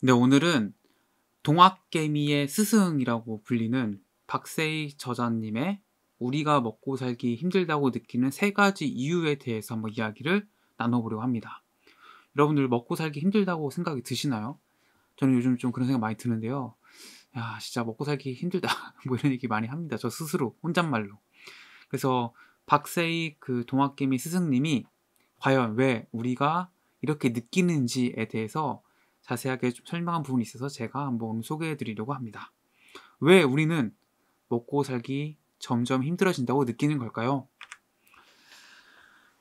근데 오늘은 동학개미의 스승이라고 불리는 박세희 저자님의 우리가 먹고 살기 힘들다고 느끼는 세 가지 이유에 대해서 한번 이야기를 나눠보려고 합니다. 여러분들 먹고 살기 힘들다고 생각이 드시나요? 저는 요즘 좀 그런 생각 많이 드는데요. 야, 진짜 먹고 살기 힘들다. 뭐 이런 얘기 많이 합니다. 저 스스로, 혼잣말로. 그래서 박세희 그 동학개미 스승님이 과연 왜 우리가 이렇게 느끼는지에 대해서 자세하게 설명한 부분이 있어서 제가 한번 소개해 드리려고 합니다. 왜 우리는 먹고 살기 점점 힘들어진다고 느끼는 걸까요?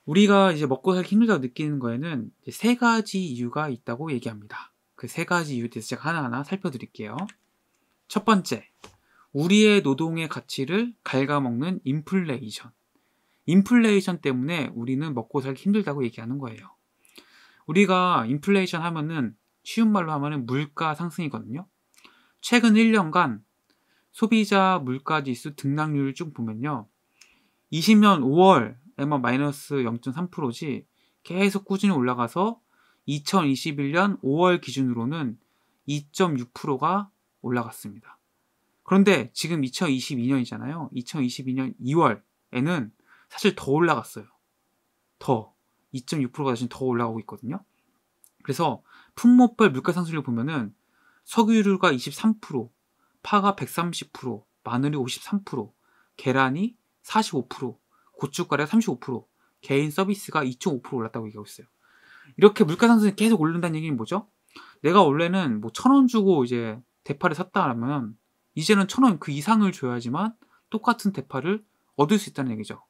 우리가 이제 먹고 살기 힘들다고 느끼는 거에는 세 가지 이유가 있다고 얘기합니다. 그 세 가지 이유에 대해서 제가 하나하나 살펴드릴게요. 첫 번째, 우리의 노동의 가치를 갉아먹는 인플레이션. 인플레이션 때문에 우리는 먹고 살기 힘들다고 얘기하는 거예요. 우리가 인플레이션 하면은 쉬운 말로 하면 물가 상승이거든요. 최근 1년간 소비자 물가지수 등락률을 쭉 보면요. 20년 5월에만 마이너스 0.3%지 계속 꾸준히 올라가서 2021년 5월 기준으로는 2.6%가 올라갔습니다. 그런데 지금 2022년이잖아요. 2022년 2월에는 사실 더 올라갔어요. 더. 2.6%가 지금 더 올라가고 있거든요. 그래서 품목별 물가상승률 보면은 석유류가 23%, 파가 130%, 마늘이 53%, 계란이 45%, 고춧가루가 35%, 개인 서비스가 2.5% 올랐다고 얘기하고 있어요. 이렇게 물가상승이 계속 오른다는 얘기는 뭐죠? 내가 원래는 뭐 천 원 주고 이제 대파를 샀다라면 이제는 천 원 그 이상을 줘야지만 똑같은 대파를 얻을 수 있다는 얘기죠.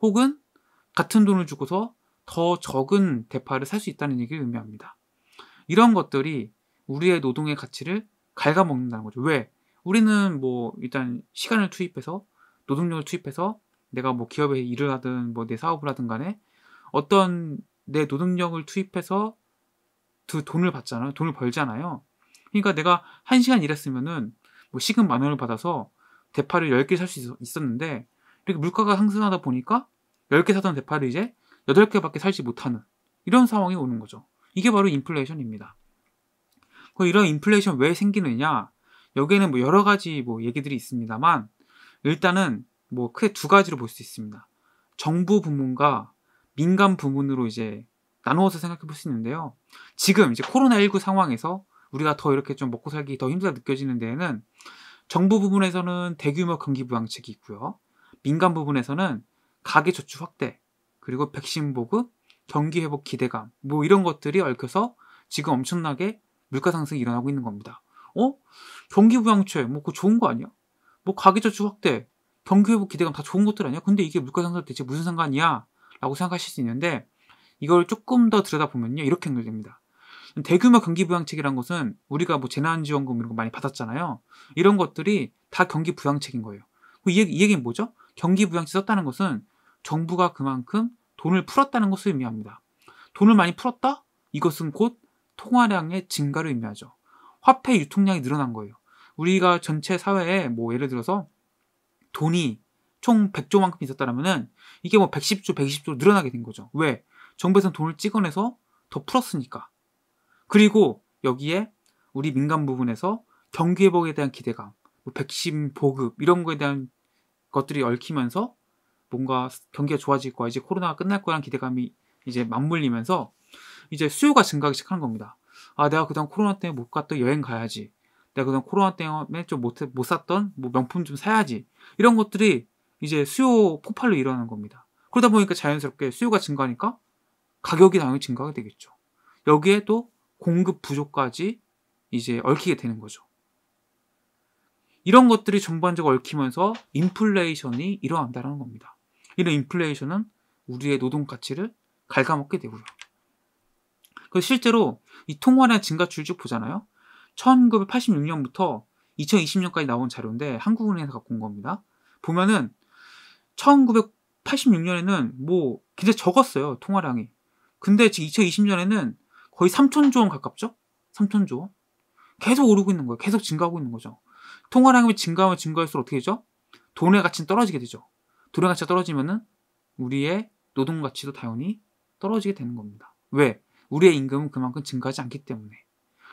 혹은 같은 돈을 주고서 더 적은 대파를 살 수 있다는 얘기를 의미합니다. 이런 것들이 우리의 노동의 가치를 갉아먹는다는 거죠. 왜? 우리는 뭐 일단 시간을 투입해서 노동력을 투입해서 내가 뭐 기업에 일을 하든 뭐 내 사업을 하든 간에 어떤 내 노동력을 투입해서 그 돈을 받잖아요. 돈을 벌잖아요. 그러니까 내가 한 시간 일했으면은 뭐 시급 만 원을 받아서 대파를 10개 살 수 있었는데 이렇게 물가가 상승하다 보니까 10개 사던 대파를 이제 8개밖에 살지 못하는 이런 상황이 오는 거죠. 이게 바로 인플레이션입니다. 그 이런 인플레이션 왜 생기느냐? 여기에는 뭐 여러 가지 뭐 얘기들이 있습니다만 일단은 뭐 크게 두 가지로 볼 수 있습니다. 정부 부문과 민간 부문으로 이제 나누어서 생각해 볼 수 있는데요. 지금 이제 코로나19 상황에서 우리가 더 이렇게 좀 먹고 살기 더 힘들다 느껴지는 데에는 정부 부분에서는 대규모 경기 부양책이 있고요. 민간 부분에서는 가계 저축 확대, 그리고 백신 보급, 경기 회복 기대감 뭐 이런 것들이 얽혀서 지금 엄청나게 물가 상승이 일어나고 있는 겁니다. 어? 경기 부양책 뭐 그거 좋은 거 아니야? 뭐 가계저축 확대, 경기 회복 기대감 다 좋은 것들 아니야? 근데 이게 물가 상승 대체 무슨 상관이야? 라고 생각하실 수 있는데 이걸 조금 더 들여다보면요 이렇게 연결됩니다. 대규모 경기 부양책이란 것은 우리가 뭐 재난지원금 이런 거 많이 받았잖아요. 이런 것들이 다 경기 부양책인 거예요. 이, 얘기, 는 뭐죠? 경기 부양책 썼다는 것은 정부가 그만큼 돈을 풀었다는 것을 의미합니다. 돈을 많이 풀었다? 이것은 곧 통화량의 증가를 의미하죠. 화폐 유통량이 늘어난 거예요. 우리가 전체 사회에 뭐 예를 들어서 돈이 총 100조만큼 있었다면은 이게 뭐 110조, 120조 늘어나게 된 거죠. 왜? 정부에서는 돈을 찍어내서 더 풀었으니까. 그리고 여기에 우리 민간 부분에서 경기 회복에 대한 기대감, 뭐 백신 보급 이런 거에 대한 것들이 얽히면서 뭔가 경기가 좋아질 거야. 이제 코로나가 끝날 거라 기대감이 이제 맞물리면서 이제 수요가 증가하기 시작하는 겁니다. 아, 내가 그동안 코로나 때문에 못 갔던 여행 가야지. 내가 그동안 코로나 때문에 좀 못, 못 샀던 뭐 명품 좀 사야지. 이런 것들이 이제 수요 폭발로 일어나는 겁니다. 그러다 보니까 자연스럽게 수요가 증가하니까 가격이 당연히 증가하게 되겠죠. 여기에 또 공급 부족까지 이제 얽히게 되는 거죠. 이런 것들이 전반적으로 얽히면서 인플레이션이 일어난다는 겁니다. 이런 인플레이션은 우리의 노동 가치를 갉아먹게 되고요. 그 실제로 이 통화량 증가 줄쭉 보잖아요. 1986년부터 2020년까지 나온 자료인데 한국은행에서 갖고 온 겁니다. 보면은 1986년에는 뭐 굉장히 적었어요 통화량이. 근데 지금 2020년에는 거의 3천조 원 가깝죠? 3천조 원. 계속 오르고 있는 거예요. 계속 증가하고 있는 거죠. 통화량이 증가하면 증가할수록 어떻게 되죠? 돈의 가치는 떨어지게 되죠. 돈의 가치가 떨어지면은 우리의 노동 가치도 당연히 떨어지게 되는 겁니다. 왜? 우리의 임금은 그만큼 증가하지 않기 때문에.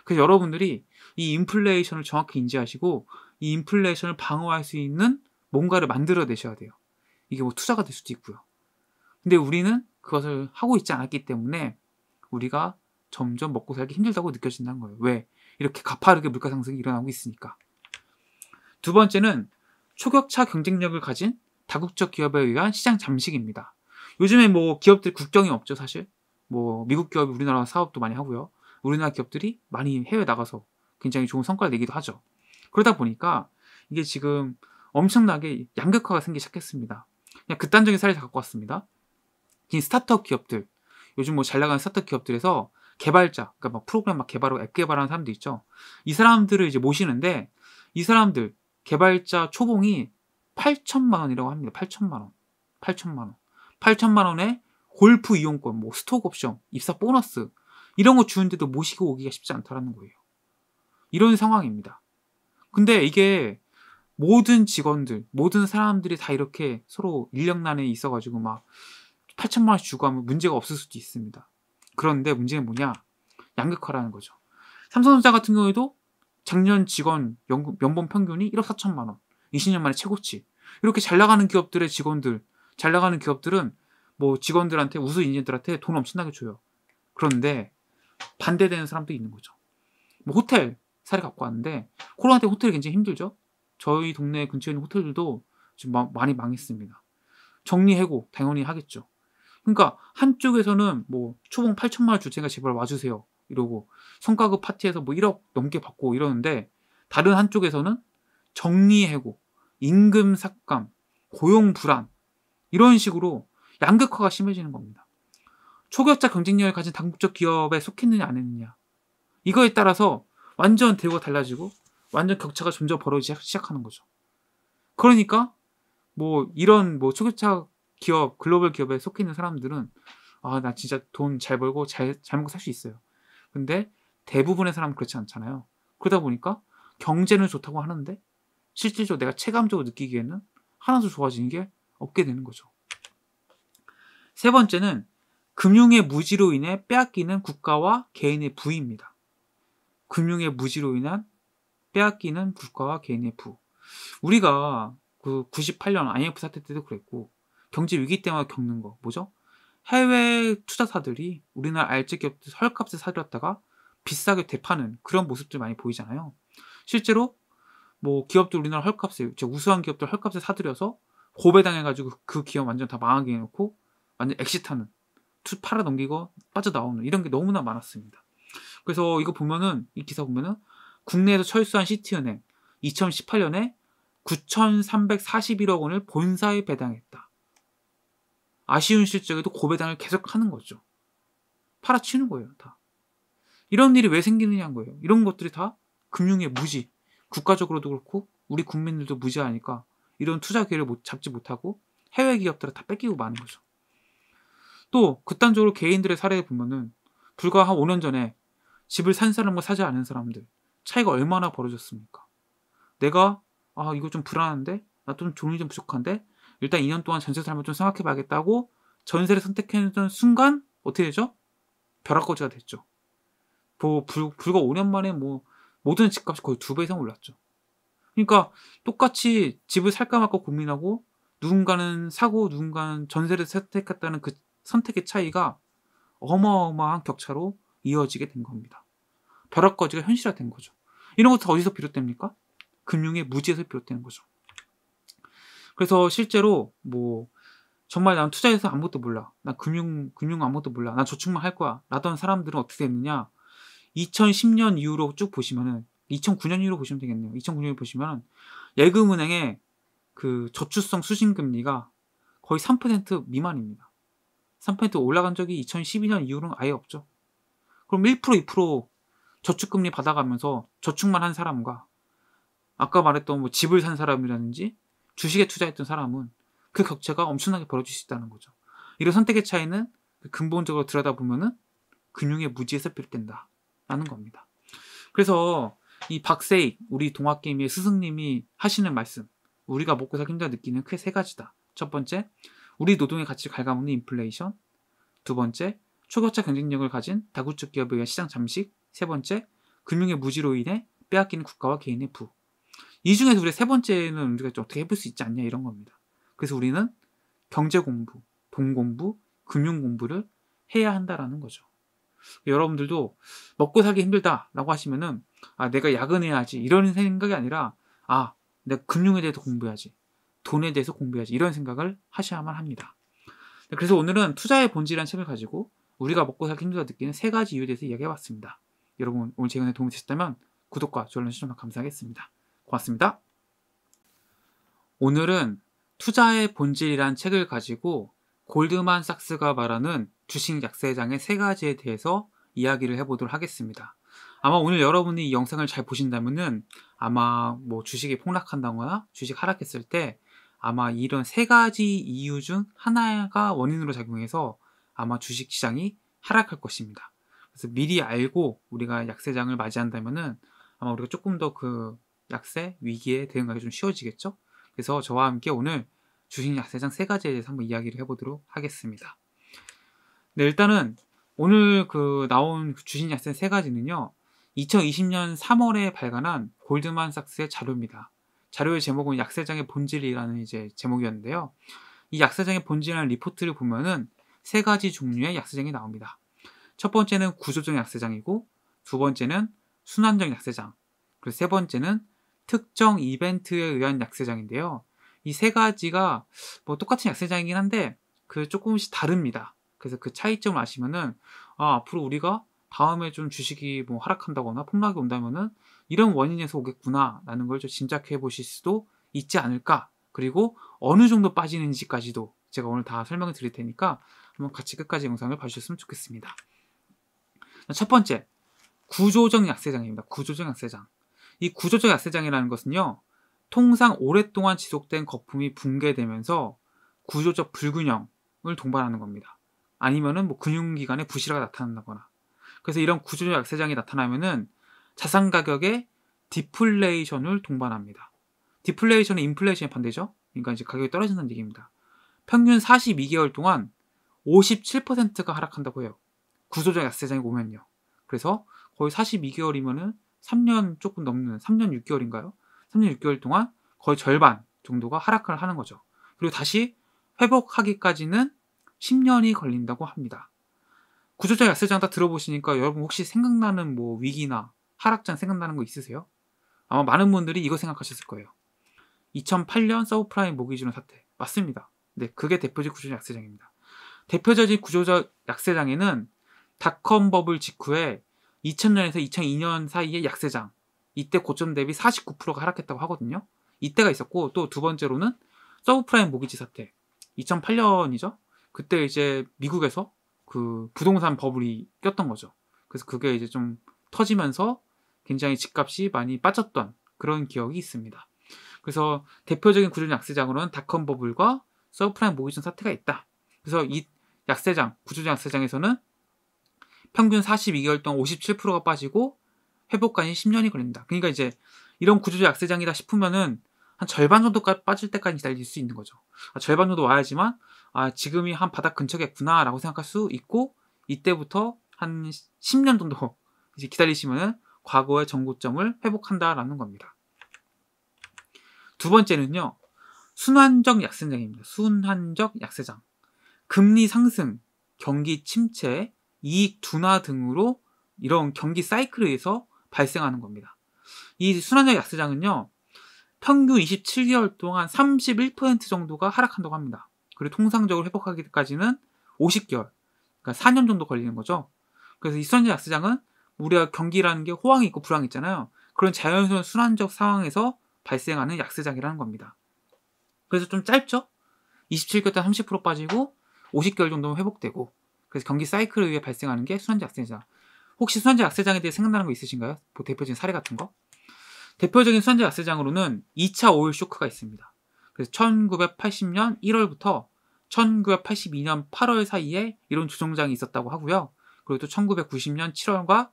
그래서 여러분들이 이 인플레이션을 정확히 인지하시고 이 인플레이션을 방어할 수 있는 뭔가를 만들어 내셔야 돼요. 이게 뭐 투자가 될 수도 있고요. 근데 우리는 그것을 하고 있지 않았기 때문에 우리가 점점 먹고 살기 힘들다고 느껴진다는 거예요. 왜? 이렇게 가파르게 물가 상승이 일어나고 있으니까. 두 번째는 초격차 경쟁력을 가진 다국적 기업에 의한 시장 잠식입니다. 요즘에 뭐 기업들 국경이 없죠, 사실. 뭐 미국 기업이 우리나라 사업도 많이 하고요. 우리나라 기업들이 많이 해외 나가서 굉장히 좋은 성과를 내기도 하죠. 그러다 보니까 이게 지금 엄청나게 양극화가 생기기 시작했습니다. 그냥 극단적인 사례를 갖고 왔습니다. 이 스타트업 기업들, 요즘 뭐 잘 나가는 스타트업 기업들에서 개발자, 그러니까 막 프로그램 막 개발하고 앱 개발하는 사람도 있죠. 이 사람들을 이제 모시는데 이 사람들 개발자 초봉이 8천만 원이라고 합니다. 8천만 원. 8천만 원. 8천만 원에 골프 이용권, 뭐 스톡 옵션, 입사 보너스 이런 거 주는데도 모시고 오기가 쉽지 않다라는 거예요. 이런 상황입니다. 근데 이게 모든 직원들, 모든 사람들이 다 이렇게 서로 인력난에 있어가지고 막 8천만 원씩 주고 하면 문제가 없을 수도 있습니다. 그런데 문제는 뭐냐? 양극화라는 거죠. 삼성전자 같은 경우에도 작년 직원 연금, 연봉 평균이 1억 4천만 원. 20년 만에 최고치. 이렇게 잘 나가는 기업들의 직원들, 잘 나가는 기업들은 뭐 직원들한테 우수 인재들한테 돈 엄청나게 줘요. 그런데 반대되는 사람도 있는 거죠. 뭐 호텔 사례 갖고 왔는데 코로나 때 호텔이 굉장히 힘들죠. 저희 동네 근처에 있는 호텔들도 지금 많이 망했습니다. 정리해고 당연히 하겠죠. 그러니까 한쪽에서는 뭐 초봉 8천만 원 주체가 제발 와주세요 이러고 성과급 파티에서 뭐 1억 넘게 받고 이러는데 다른 한쪽에서는 정리해고 임금 삭감, 고용 불안 이런 식으로 양극화가 심해지는 겁니다. 초격자 경쟁력을 가진 당국적 기업에 속했느냐 안 했느냐 이거에 따라서 완전 대우가 달라지고 완전 격차가 점점 벌어지기 시작하는 거죠. 그러니까 뭐 이런 뭐 초격자 기업 글로벌 기업에 속해 있는 사람들은 아 나 진짜 돈 잘 벌고 잘, 잘 먹고 살 수 있어요. 근데 대부분의 사람은 그렇지 않잖아요. 그러다 보니까 경제는 좋다고 하는데 실질적으로 내가 체감적으로 느끼기에는 하나도 좋아지는 게 없게 되는 거죠. 세 번째는 금융의 무지로 인해 빼앗기는 국가와 개인의 부입니다. 금융의 무지로 인한 빼앗기는 국가와 개인의 부. 우리가 그 98년 IMF 사태 때도 그랬고 경제 위기 때마다 겪는 거 뭐죠? 해외 투자사들이 우리나라 알뜰 기업들 헐값에 사들였다가 비싸게 되파는 그런 모습들 많이 보이잖아요. 실제로 뭐 기업들 우리나라 헐값에 제 우수한 기업들 헐값에 사들여서 고배당해가지고 그 기업 완전 다 망하게 해놓고 완전 엑시타는투 팔아 넘기고 빠져나오는 이런 게 너무나 많았습니다. 그래서 이거 보면은 이 기사 보면은 국내에서 철수한 시티은행 2018년에 9,341억 원을 본사에 배당했다. 아쉬운 실적에도 고배당을 계속 하는 거죠. 팔아치는 거예요, 다. 이런 일이 왜 생기느냐는 거예요. 이런 것들이 다 금융의 무지, 국가적으로도 그렇고 우리 국민들도 무지하니까 이런 투자 기회를 못, 잡지 못하고 해외 기업들을 다 뺏기고 마는 거죠. 또 극단적으로 개인들의 사례에 보면은 불과 한 5년 전에 집을 산 사람과 사지 않은 사람들 차이가 얼마나 벌어졌습니까? 내가 아 이거 좀 불안한데 나좀 종이 좀 부족한데 일단 2년 동안 전세 살면 좀 생각해봐야겠다고 전세를 선택했던 순간 어떻게 되죠? 벼락거지가 됐죠. 뭐 불, 불과 5년 만에 뭐 모든 집값이 거의 두 배 이상 올랐죠. 그러니까 똑같이 집을 살까 말까 고민하고 누군가는 사고 누군가는 전세를 선택했다는 그 선택의 차이가 어마어마한 격차로 이어지게 된 겁니다. 벼락거지가 현실화된 거죠. 이런 것도 어디서 비롯됩니까? 금융의 무지에서 비롯되는 거죠. 그래서 실제로 뭐 정말 난투자해서 아무것도 몰라. 나 금융 금융 아무것도 몰라. 나 저축만 할 거야. 라던 사람들은 어떻게 됐느냐? 2010년 이후로 쭉 보시면은 2009년 이후로 보시면 되겠네요. 2009년에 보시면 예금은행의 그 저축성 수신금리가 거의 3% 미만입니다. 3% 올라간 적이 2012년 이후로는 아예 없죠. 그럼 1% 2% 저축금리 받아가면서 저축만 한 사람과 아까 말했던 뭐 집을 산 사람이라든지 주식에 투자했던 사람은 그 격차가 엄청나게 벌어질 수 있다는 거죠. 이런 선택의 차이는 그 근본적으로 들여다보면은 금융의 무지에서 비롯된다. 라는 겁니다. 그래서 이 박세익 우리 동학개미의 스승님이 하시는 말씀 우리가 먹고 살기 힘들다 느끼는 크게 세 가지다. 첫 번째, 우리 노동의 가치를 갉아먹는 인플레이션. 두 번째, 초격차 경쟁력을 가진 다국축 기업에 의한 시장 잠식. 세 번째, 금융의 무지로 인해 빼앗기는 국가와 개인의 부. 이 중에서 우리 세 번째는 우리가 좀 어떻게 해볼 수 있지 않냐 이런 겁니다. 그래서 우리는 경제 공부, 돈 공부, 금융 공부를 해야 한다라는 거죠. 여러분들도 먹고 살기 힘들다라고 하시면은 아 내가 야근해야지 이런 생각이 아니라 아 내가 금융에 대해서 공부해야지 돈에 대해서 공부해야지 이런 생각을 하셔야만 합니다. 네, 그래서 오늘은 투자의 본질이라는 책을 가지고 우리가 먹고 살기 힘들다 느끼는 세 가지 이유에 대해서 이야기해봤습니다. 여러분 오늘 최근에 도움이 되셨다면 구독과 좋아요 주시면 감사하겠습니다. 고맙습니다. 오늘은 투자의 본질이란 책을 가지고 골드만삭스가 말하는 주식 약세장의 세 가지에 대해서 이야기를 해보도록 하겠습니다. 아마 오늘 여러분이 이 영상을 잘 보신다면은 아마 뭐 주식이 폭락한다거나 주식 하락했을 때 아마 이런 세 가지 이유 중 하나가 원인으로 작용해서 아마 주식 시장이 하락할 것입니다. 그래서 미리 알고 우리가 약세장을 맞이한다면은 아마 우리가 조금 더 그 약세 위기에 대응하기 좀 쉬워지겠죠? 그래서 저와 함께 오늘 주식 약세장 세 가지에 대해서 한번 이야기를 해보도록 하겠습니다. 네, 일단은 오늘 그 나온 그 주식 약세 세 가지는요. 2020년 3월에 발간한 골드만삭스의 자료입니다. 자료의 제목은 약세장의 본질이라는 이제 제목이었는데요. 이 약세장의 본질이라는 리포트를 보면은 세 가지 종류의 약세장이 나옵니다. 첫 번째는 구조적 약세장이고, 두 번째는 순환적 약세장, 그리고 세 번째는 특정 이벤트에 의한 약세장인데요. 이 세 가지가 뭐 똑같은 약세장이긴 한데 그 조금씩 다릅니다. 그래서 그 차이점을 아시면은 아, 앞으로 우리가 다음에 좀 주식이 뭐 하락한다거나 폭락이 온다면은 이런 원인에서 오겠구나라는 걸좀 짐작해 보실 수도 있지 않을까. 그리고 어느 정도 빠지는지까지도 제가 오늘 다설명을 드릴 테니까 한번 같이 끝까지 영상을 봐주셨으면 좋겠습니다. 첫 번째, 구조적 약세장입니다. 구조적 약세장. 이 구조적 약세장이라는 것은요, 통상 오랫동안 지속된 거품이 붕괴되면서 구조적 불균형을 동반하는 겁니다. 아니면은 뭐 금융기관의 부실화가 나타난다거나 그래서 이런 구조적 약세장이 나타나면은 자산 가격의 디플레이션을 동반합니다. 디플레이션은 인플레이션의 반대죠. 그러니까 이제 가격이 떨어진다는 얘기입니다. 평균 42개월 동안 57%가 하락한다고 해요. 구조적 약세장이 오면요. 그래서 거의 42개월이면은 3년 조금 넘는 3년 6개월인가요? 3년 6개월 동안 거의 절반 정도가 하락을 하는 거죠. 그리고 다시 회복하기까지는 10년이 걸린다고 합니다. 구조자 야세장다 들어보시니까 여러분 혹시 생각나는 뭐 위기나 하락장 생각나는 거 있으세요? 아마 많은 분들이 이거 생각하셨을 거예요. 2008년 서브프라임 모기지론 사태. 맞습니다. 네, 그게 대표적 구조자 약세장입니다. 대표적인 구조자 약세장에는 닷컴 버블 직후에 2000년에서 2002년 사이의 약세장. 이때 고점 대비 49%가 하락했다고 하거든요. 이때가 있었고 또 두 번째로는 서브프라임 모기지 사태. 2008년이죠. 그때 이제 미국에서 그 부동산 버블이 꼈던 거죠. 그래서 그게 이제 좀 터지면서 굉장히 집값이 많이 빠졌던 그런 기억이 있습니다. 그래서 대표적인 구조 약세장으로는 닷컴 버블과 서프라임 모기전 사태가 있다. 그래서 이 약세장, 구조적 약세장에서는 평균 42개월 동안 57%가 빠지고 회복까지 10년이 걸린다. 그러니까 이제 이런 구조적 약세장이다 싶으면은 한 절반 정도까지 빠질 때까지 기다릴 수 있는 거죠. 아, 절반 정도 와야지만 아, 지금이 한 바닥 근처겠구나 라고 생각할 수 있고, 이때부터 한 10년 정도 이제 기다리시면은 과거의 정고점을 회복한다라는 겁니다. 두 번째는요, 순환적 약세장입니다. 순환적 약세장. 금리 상승, 경기 침체, 이익 둔화 등으로 이런 경기 사이클에 서 발생하는 겁니다. 이 순환적 약세장은요, 평균 27개월 동안 31% 정도가 하락한다고 합니다. 그리고 통상적으로 회복하기까지는 50개월, 그러니까 4년 정도 걸리는 거죠. 그래서 이선지 약수장은 우리가 경기라는 게 호황이 있고 불황이 있잖아요. 그런 자연스러운 순환적 상황에서 발생하는 약세장이라는 겁니다. 그래서 좀 짧죠? 27개월 단30% 빠지고 50개월 정도면 회복되고 그래서 경기 사이클에 의해 발생하는 게 순환적 약세장. 혹시 순환적 약세장에 대해 생각나는 거 있으신가요? 뭐 대표적인 사례 같은 거? 대표적인 순환적 약세장으로는 2차 오일 쇼크가 있습니다. 그래서 1980년 1월부터 1982년 8월 사이에 이런 조 정장이 있었다고 하고요. 그리고 또 1990년 7월과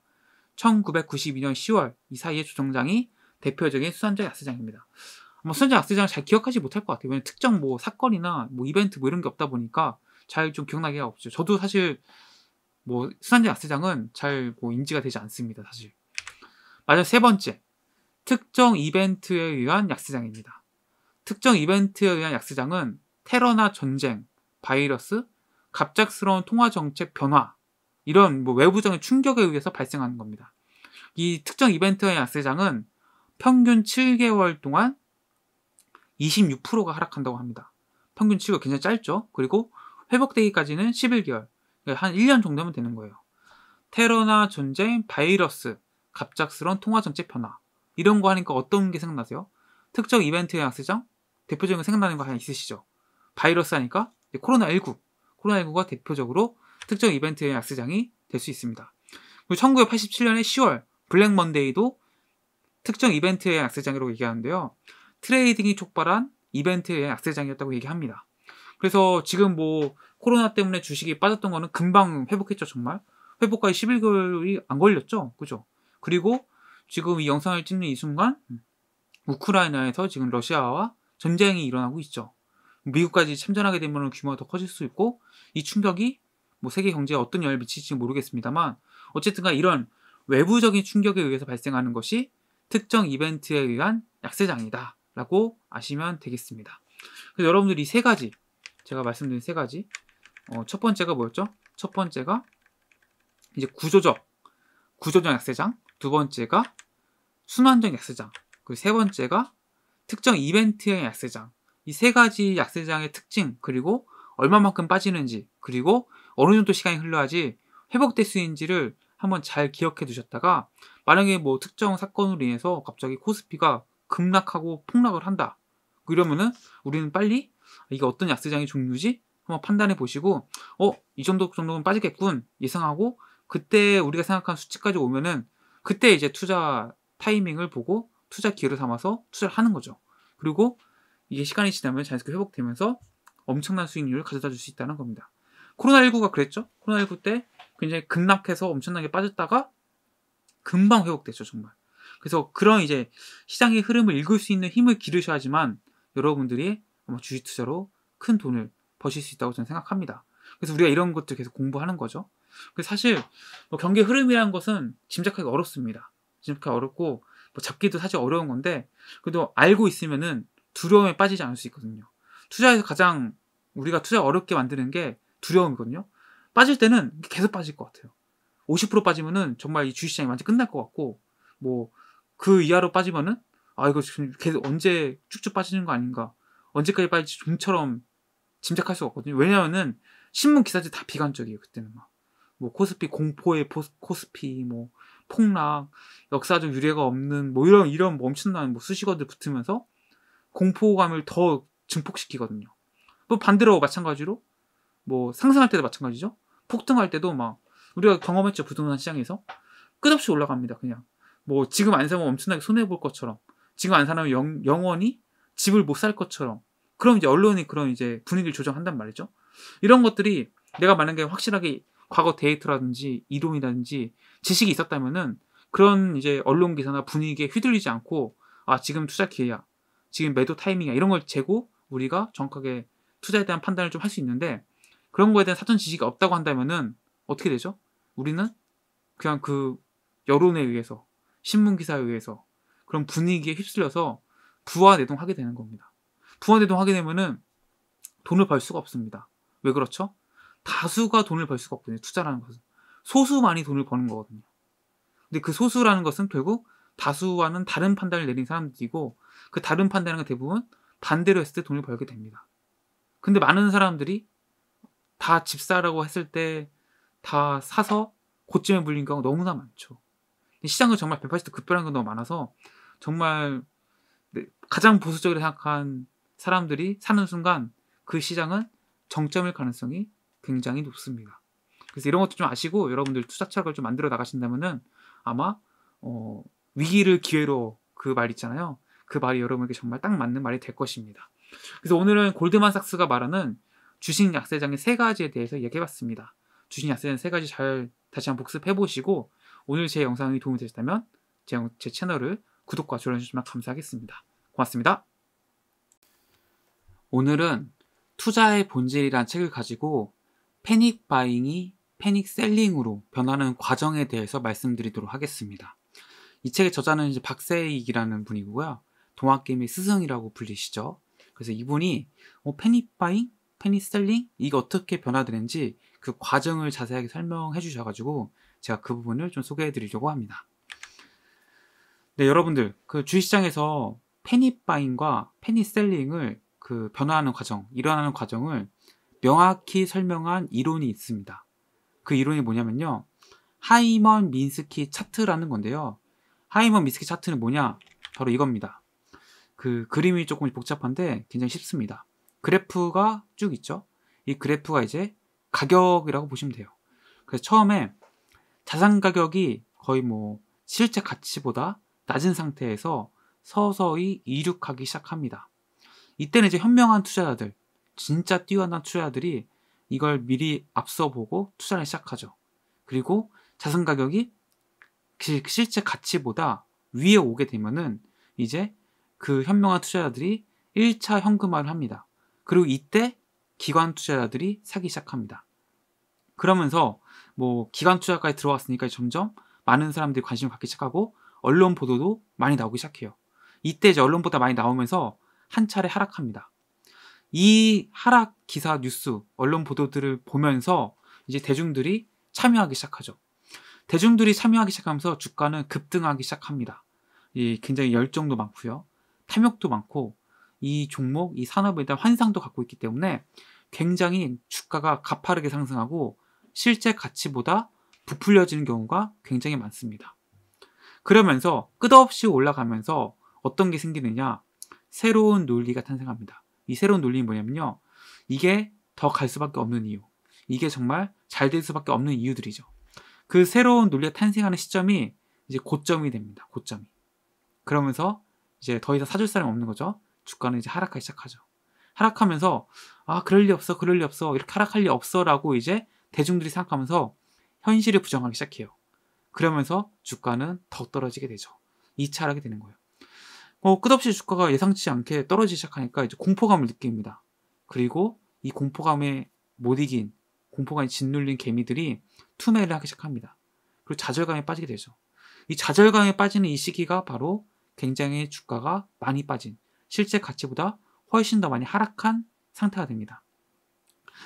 1992년 10월 이 사이에 조 정장이 대표적인 수산자 야스장입니다. 아마 수산자 야스장 잘 기억하지 못할 것 같아요. 왜냐면 특정 뭐 사건이나 뭐 이벤트 뭐 이런 게 없다 보니까 잘 좀 기억나기가 없죠. 저도 사실 뭐 수산자 야스장은 잘 뭐 인지가 되지 않습니다. 사실. 마지막 세 번째 특정 이벤트에 의한 약세장입니다 특정 이벤트에 의한 약세장은 테러나 전쟁, 바이러스, 갑작스러운 통화 정책 변화 이런 뭐 외부적인 충격에 의해서 발생하는 겁니다. 이 특정 이벤트의 약세장은 평균 7개월 동안 26%가 하락한다고 합니다. 평균 7개월 굉장히 짧죠. 그리고 회복되기까지는 11개월, 그러니까 한 1년 정도면 되는 거예요. 테러나 전쟁, 바이러스, 갑작스러운 통화 정책 변화 이런 거 하니까 어떤 게 생각나세요? 특정 이벤트의 약세장, 대표적인 거 생각나는 거 하나 있으시죠? 바이러스 하니까 코로나19, 코로나19가 대표적으로 특정 이벤트의 약세장이 될 수 있습니다. 그리고 1987년에 10월 블랙 먼데이도 특정 이벤트의 약세장이라고 얘기하는데요. 트레이딩이 촉발한 이벤트의 약세장이었다고 얘기합니다. 그래서 지금 뭐 코로나 때문에 주식이 빠졌던 거는 금방 회복했죠, 정말. 회복까지 11개월이 안 걸렸죠. 그죠? 그리고 지금 이 영상을 찍는 이 순간 우크라이나에서 지금 러시아와 전쟁이 일어나고 있죠. 미국까지 참전하게 되면 규모가 더 커질 수 있고 이 충격이 뭐 세계 경제에 어떤 영향을 미칠지 모르겠습니다만 어쨌든가 이런 외부적인 충격에 의해서 발생하는 것이 특정 이벤트에 의한 약세장이다라고 아시면 되겠습니다. 그래서 여러분들이 세 가지 제가 말씀드린 세 가지 어, 첫 번째가 뭐였죠? 첫 번째가 이제 구조적 구조적 약세장 두 번째가 순환적 약세장 그리고 세 번째가 특정 이벤트의 약세장, 이 세 가지 약세장의 특징, 그리고 얼마만큼 빠지는지, 그리고 어느 정도 시간이 흘러야지 회복 될수있는지를 한번 잘 기억해 두셨다가 만약에 뭐 특정 사건으로 인해서 갑자기 코스피가 급락하고 폭락을 한다. 그러면은 우리는 빨리 이게 어떤 약세장의 종류지? 한번 판단해 보시고 어, 이 정도 그 정도는 빠지겠군 예상하고 그때 우리가 생각한 수치까지 오면은 그때 이제 투자 타이밍을 보고 투자 기회를 삼아서 투자를 하는 거죠. 그리고 이게 시간이 지나면 자연스럽게 회복되면서 엄청난 수익률을 가져다 줄 수 있다는 겁니다. 코로나19가 그랬죠? 코로나19 때 굉장히 급락해서 엄청나게 빠졌다가 금방 회복됐죠, 정말. 그래서 그런 이제 시장의 흐름을 읽을 수 있는 힘을 기르셔야지만 여러분들이 아마 주식 투자로 큰 돈을 버실 수 있다고 저는 생각합니다. 그래서 우리가 이런 것들 계속 공부하는 거죠. 그래서 사실 뭐 경기 흐름이라는 것은 짐작하기 어렵습니다. 짐작하기 어렵고 뭐 잡기도 사실 어려운 건데 그래도 알고 있으면은 두려움에 빠지지 않을 수 있거든요. 투자에서 가장 우리가 투자 어렵게 만드는 게 두려움이거든요. 빠질 때는 계속 빠질 것 같아요. 50% 빠지면은 정말 이 주식시장이 완전 끝날 것 같고 뭐 그 이하로 빠지면은 아 이거 지금 계속 언제 쭉쭉 빠지는 거 아닌가 언제까지 빠질지 좀처럼 짐작할 수가 없거든요. 왜냐면은 하 신문 기사들 다 비관적이에요. 그때는 막뭐 코스피 공포의 포스, 코스피 뭐 폭락, 역사적 유례가 없는 뭐 이런 이런 멈춘다는 뭐 수식어들 붙으면서 공포감을 더 증폭시키거든요. 또 뭐 반대로 마찬가지로 뭐 상승할 때도 마찬가지죠. 폭등할 때도 막 우리가 경험했죠 부동산 시장에서 끝없이 올라갑니다. 그냥 뭐 지금 안 사면 엄청나게 손해 볼 것처럼 지금 안 사면 영, 영원히 집을 못 살 것처럼 그럼 이제 언론이 그런 이제 분위기를 조정한단 말이죠. 이런 것들이 내가 만약에 확실하게 과거 데이터라든지 이론이라든지 지식이 있었다면은 그런 이제 언론 기사나 분위기에 휘둘리지 않고 아 지금 투자 기회야 지금 매도 타이밍이야 이런 걸 재고 우리가 정확하게 투자에 대한 판단을 좀 할 수 있는데 그런 거에 대한 사전 지식이 없다고 한다면은 어떻게 되죠? 우리는 그냥 그 여론에 의해서 신문 기사에 의해서 그런 분위기에 휩쓸려서 부화내동하게 되는 겁니다. 부화내동하게 되면은 돈을 벌 수가 없습니다. 왜 그렇죠? 다수가 돈을 벌 수가 없거든요. 투자라는 것은. 소수만이 돈을 버는 거거든요. 근데 그 소수라는 것은 결국 다수와는 다른 판단을 내린 사람들이고 그 다른 판단은 대부분 반대로 했을 때 돈을 벌게 됩니다. 근데 많은 사람들이 다 집사라고 했을 때 다 사서 고점에 물린 경우가 너무나 많죠. 시장은 정말 180도 급변한 건 너무 많아서 정말 네, 가장 보수적으로 생각한 사람들이 사는 순간 그 시장은 정점일 가능성이 굉장히 높습니다. 그래서 이런 것도 좀 아시고 여러분들 투자 철학을 좀 만들어 나가신다면은 아마 어, 위기를 기회로 그 말 있잖아요. 그 말이 여러분에게 정말 딱 맞는 말이 될 것입니다. 그래서 오늘은 골드만삭스가 말하는 주식 약세장의 세 가지에 대해서 얘기해봤습니다 주식 약세장 세 가지 잘 다시 한번 복습해보시고 오늘 제 영상이 도움이 되셨다면 제, 제 채널을 구독과 좋아요 주시면 감사하겠습니다. 고맙습니다. 오늘은 투자의 본질이란 책을 가지고 패닉 바잉이 패닉 셀링으로 변하는 과정에 대해서 말씀드리도록 하겠습니다. 이 책의 저자는 이제 박세익이라는 분이고요. 동학개미 스승이라고 불리시죠. 그래서 이분이 어, 패닉 바잉, 패닉 셀링 이게 어떻게 변화되는지 그 과정을 자세하게 설명해 주셔가지고 제가 그 부분을 좀 소개해 드리려고 합니다. 네, 여러분들 그 주식시장에서 패닉 바잉과 패닉 셀링을 그 변화하는 과정, 일어나는 과정을 명확히 설명한 이론이 있습니다. 그 이론이 뭐냐면요. 하이먼 민스키 차트라는 건데요. 하이먼 민스키 차트는 뭐냐? 바로 이겁니다. 그 그림이 조금 복잡한데 굉장히 쉽습니다. 그래프가 쭉 있죠. 이 그래프가 이제 가격이라고 보시면 돼요. 그래서 처음에 자산 가격이 거의 뭐 실제 가치보다 낮은 상태에서 서서히 이륙하기 시작합니다. 이때는 이제 현명한 투자자들, 진짜 뛰어난 투자자들이 이걸 미리 앞서 보고 투자를 시작하죠. 그리고 자산 가격이 실제 가치보다 위에 오게 되면은 이제 그 현명한 투자자들이 1차 현금화를 합니다. 그리고 이때 기관 투자자들이 사기 시작합니다. 그러면서 뭐 기관 투자까지 들어왔으니까 점점 많은 사람들이 관심을 갖기 시작하고 언론 보도도 많이 나오기 시작해요. 이때 이제 언론 보다 많이 나오면서 한 차례 하락합니다. 이 하락 기사 뉴스 언론 보도들을 보면서 이제 대중들이 참여하기 시작하죠. 대중들이 참여하기 시작하면서 주가는 급등하기 시작합니다. 이 굉장히 열정도 많고요. 탐욕도 많고 이 종목, 이 산업에 대한 환상도 갖고 있기 때문에 굉장히 주가가 가파르게 상승하고 실제 가치보다 부풀려지는 경우가 굉장히 많습니다. 그러면서 끝없이 올라가면서 어떤 게 생기느냐? 새로운 논리가 탄생합니다. 이 새로운 논리는 뭐냐면요. 이게 더 갈 수밖에 없는 이유. 이게 정말 잘 될 수밖에 없는 이유들이죠. 그 새로운 논리가 탄생하는 시점이 이제 고점이 됩니다. 고점이. 그러면서 이제 더 이상 사줄 사람이 없는 거죠. 주가는 이제 하락하기 시작하죠. 하락하면서 아 그럴 리 없어 그럴 리 없어 이렇게 하락할 리 없어라고 이제 대중들이 생각하면서 현실을 부정하기 시작해요. 그러면서 주가는 더 떨어지게 되죠. 이차하게 되는 거예요. 어, 끝없이 주가가 예상치 않게 떨어지기 시작하니까 이제 공포감을 느낍니다. 그리고 이 공포감에 못 이긴 공포감에 짓눌린 개미들이 투매를 하기 시작합니다. 그리고 좌절감에 빠지게 되죠. 이 좌절감에 빠지는 이 시기가 바로 굉장히 주가가 많이 빠진 실제 가치보다 훨씬 더 많이 하락한 상태가 됩니다.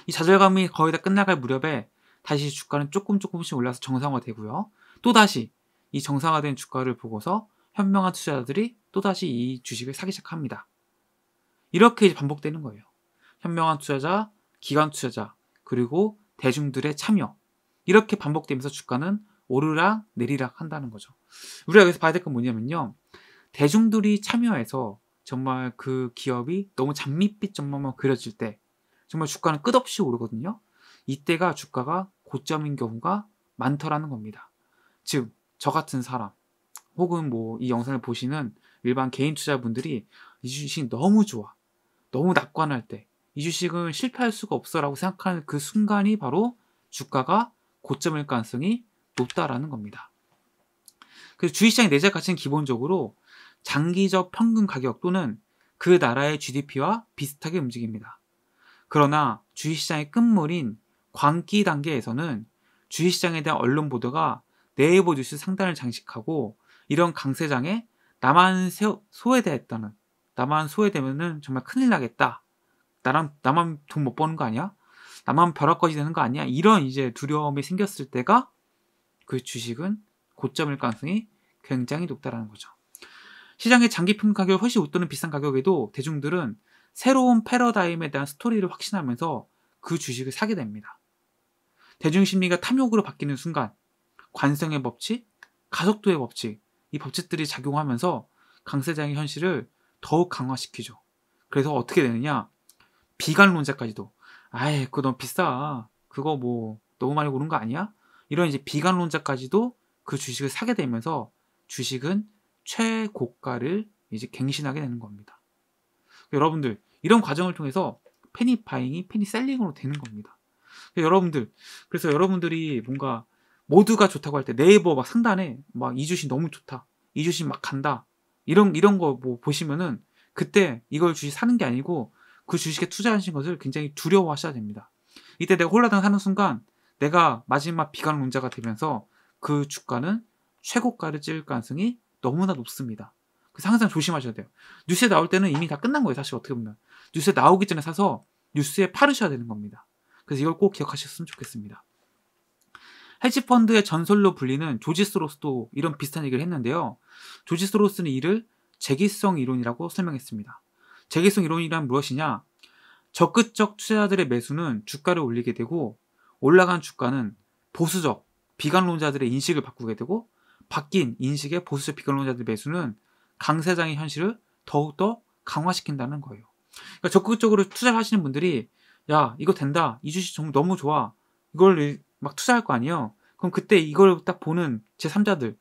이 좌절감이 거의 다 끝나갈 무렵에 다시 주가는 조금 조금씩 올라서 정상화되고요. 또 다시 이 정상화된 주가를 보고서 현명한 투자자들이 또다시 이 주식을 사기 시작합니다. 이렇게 이제 반복되는 거예요. 현명한 투자자, 기관 투자자, 그리고 대중들의 참여. 이렇게 반복되면서 주가는 오르락 내리락 한다는 거죠. 우리가 여기서 봐야 될 건 뭐냐면요. 대중들이 참여해서 정말 그 기업이 너무 장밋빛 전망만 그려질 때 정말 주가는 끝없이 오르거든요. 이때가 주가가 고점인 경우가 많더라는 겁니다. 즉, 저 같은 사람 혹은 뭐 이 영상을 보시는 일반 개인 투자분들이이 주식 너무 좋아. 너무 낙관할 때. 이 주식은 실패할 수가 없어라고 생각하는 그 순간이 바로 주가가 고점일 가능성이 높다라는 겁니다. 그래서 주식시장 의 내재 가치는 기본적으로 장기적 평균 가격 또는 그 나라의 GDP와 비슷하게 움직입니다. 그러나 주식시장의 끝물인 광기 단계에서는 주식시장에 대한 언론 보도가 네이버 뉴스 상단을 장식하고 이런 강세장에 나만 소외됐다는 나만 소외되면은 정말 큰일 나겠다. 나랑 나만 돈 못 버는 거 아니야? 나만 벼락거지 되는 거 아니야? 이런 이제 두려움이 생겼을 때가 그 주식은 고점일 가능성이 굉장히 높다라는 거죠. 시장의 장기품 가격 훨씬 웃도는 비싼 가격에도 대중들은 새로운 패러다임에 대한 스토리를 확신하면서 그 주식을 사게 됩니다. 대중 심리가 탐욕으로 바뀌는 순간 관성의 법칙, 가속도의 법칙, 이 법칙들이 작용하면서 강세장의 현실을 더욱 강화시키죠. 그래서 어떻게 되느냐? 비관론자까지도 아예 그거 너무 비싸. 그거 뭐 너무 많이 오른 거 아니야? 이런 이제 비관론자까지도 그 주식을 사게 되면서 주식은 최고가를 이제 갱신하게 되는 겁니다. 여러분들 이런 과정을 통해서 패니 바잉이 패니 셀링으로 되는 겁니다. 여러분들 그래서 여러분들이 뭔가 모두가 좋다고 할 때 네이버 막 상단에 막 이주신 너무 좋다. 이주신 막 간다. 이런 이런 거 뭐 보시면은 그때 이걸 주식 사는 게 아니고 그 주식에 투자하신 것을 굉장히 두려워하셔야 됩니다. 이때 내가 홀라당 사는 순간 내가 마지막 비관론자가 되면서 그 주가는 최고가를 찍을 가능성이 너무나 높습니다. 그래서 항상 조심하셔야 돼요. 뉴스에 나올 때는 이미 다 끝난 거예요. 사실 어떻게 보면 뉴스에 나오기 전에 사서 뉴스에 팔으셔야 되는 겁니다. 그래서 이걸 꼭 기억하셨으면 좋겠습니다. 헤지펀드의 전설로 불리는 조지 스로스도 이런 비슷한 얘기를 했는데요. 조지 스로스는 이를 재기성 이론이라고 설명했습니다. 재기성 이론이란 무엇이냐? 적극적 투자자들의 매수는 주가를 올리게 되고 올라간 주가는 보수적 비관론자들의 인식을 바꾸게 되고 바뀐 인식의 보수적 비관론자들의 매수는 강세장의 현실을 더욱더 강화시킨다는 거예요. 그러니까 적극적으로 투자를 하시는 분들이 야 이거 된다 이 주식 너무 좋아 이걸 막 투자할 거 아니에요. 그럼 그때 이걸 딱 보는 제3자들,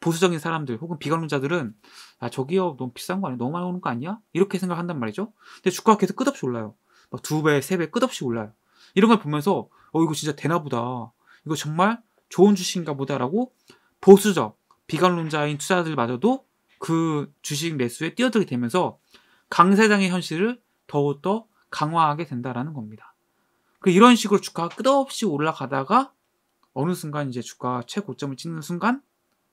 보수적인 사람들 혹은 비관론자들은 아, 저 기업 너무 비싼 거 아니야? 너무 많이 오는 거 아니야? 이렇게 생각한단 말이죠. 근데 주가가 계속 끝없이 올라요. 막 두 배, 세 배 끝없이 올라요. 이런 걸 보면서 어, 이거 진짜 되나 보다. 이거 정말 좋은 주식인가 보다라고 보수적, 비관론자인 투자들마저도 그 주식 매수에 뛰어들게 되면서 강세장의 현실을 더욱더 강화하게 된다라는 겁니다. 그 이런 식으로 주가가 끝없이 올라가다가 어느 순간 이제 주가 최고점을 찍는 순간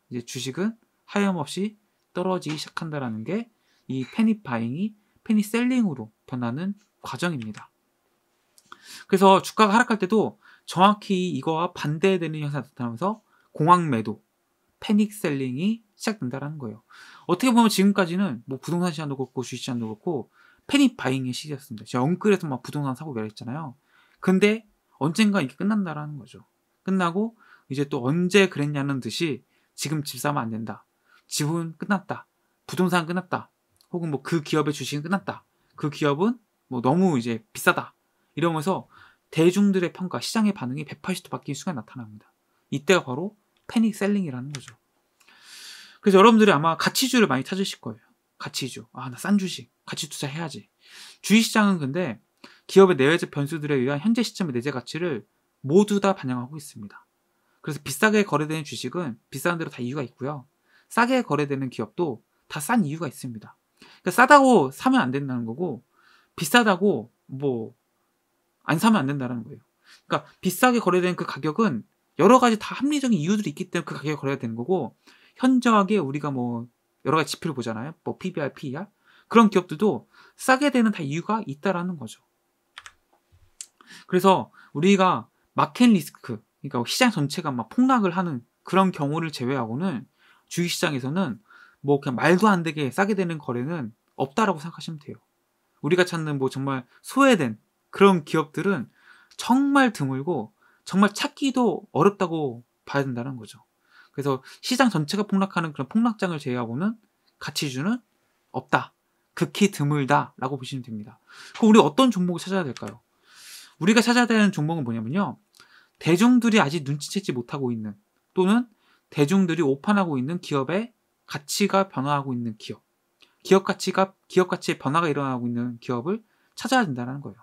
이제 주식은 하염없이 떨어지기 시작한다라는 게이 페니 바잉이 페니 셀링으로 변하는 과정입니다. 그래서 주가가 하락할 때도 정확히 이거와 반대되는 현상이 나타나면서 공황 매도, 패닉 셀링이 시작된다라는 거예요. 어떻게 보면 지금까지는 뭐 부동산 시장도 그렇고 주식 시장도 그렇고 패닉 바잉의 시기였습니다. 제가 엉클에서 막 부동산 사고 열했잖아요. 근데 언젠가 이게 끝난다라는 거죠. 끝나고 이제 또 언제 그랬냐는 듯이 지금 집 사면 안 된다. 집은 끝났다. 부동산 끝났다. 혹은 뭐 그 기업의 주식은 끝났다. 그 기업은 뭐 너무 이제 비싸다. 이러면서 대중들의 평가, 시장의 반응이 180도 바뀐 순간 나타납니다. 이때가 바로 패닉 셀링이라는 거죠. 그래서 여러분들이 아마 가치주를 많이 찾으실 거예요. 가치주. 아, 나 싼 주식. 가치 투자해야지. 주식시장은 근데 기업의 내외적 변수들에 의한 현재 시점의 내재 가치를 모두 다 반영하고 있습니다. 그래서 비싸게 거래되는 주식은 비싼 대로 다 이유가 있고요. 싸게 거래되는 기업도 다 싼 이유가 있습니다. 그러니까 싸다고 사면 안 된다는 거고 비싸다고 뭐 안 사면 안 된다는 거예요. 그러니까 비싸게 거래되는 그 가격은 여러 가지 다 합리적인 이유들이 있기 때문에 그 가격에 거래가 되는 거고 현저하게 우리가 뭐 여러 가지 지표를 보잖아요. 뭐 PBR, PER 그런 기업들도 싸게 되는 다 이유가 있다라는 거죠. 그래서 우리가 마켓 리스크, 그러니까 시장 전체가 막 폭락을 하는 그런 경우를 제외하고는 주식 시장에서는 뭐 그냥 말도 안 되게 싸게 되는 거래는 없다라고 생각하시면 돼요. 우리가 찾는 뭐 정말 소외된 그런 기업들은 정말 드물고 정말 찾기도 어렵다고 봐야 된다는 거죠. 그래서 시장 전체가 폭락하는 그런 폭락장을 제외하고는 가치주는 없다. 극히 드물다라고 보시면 됩니다. 그럼 우리 어떤 종목을 찾아야 될까요? 우리가 찾아야 되는 종목은 뭐냐면요. 대중들이 아직 눈치채지 못하고 있는 또는 대중들이 오판하고 있는 기업의 가치가 변화하고 있는 기업. 기업 가치가 기업 가치의 변화가 일어나고 있는 기업을 찾아야 된다는 거예요.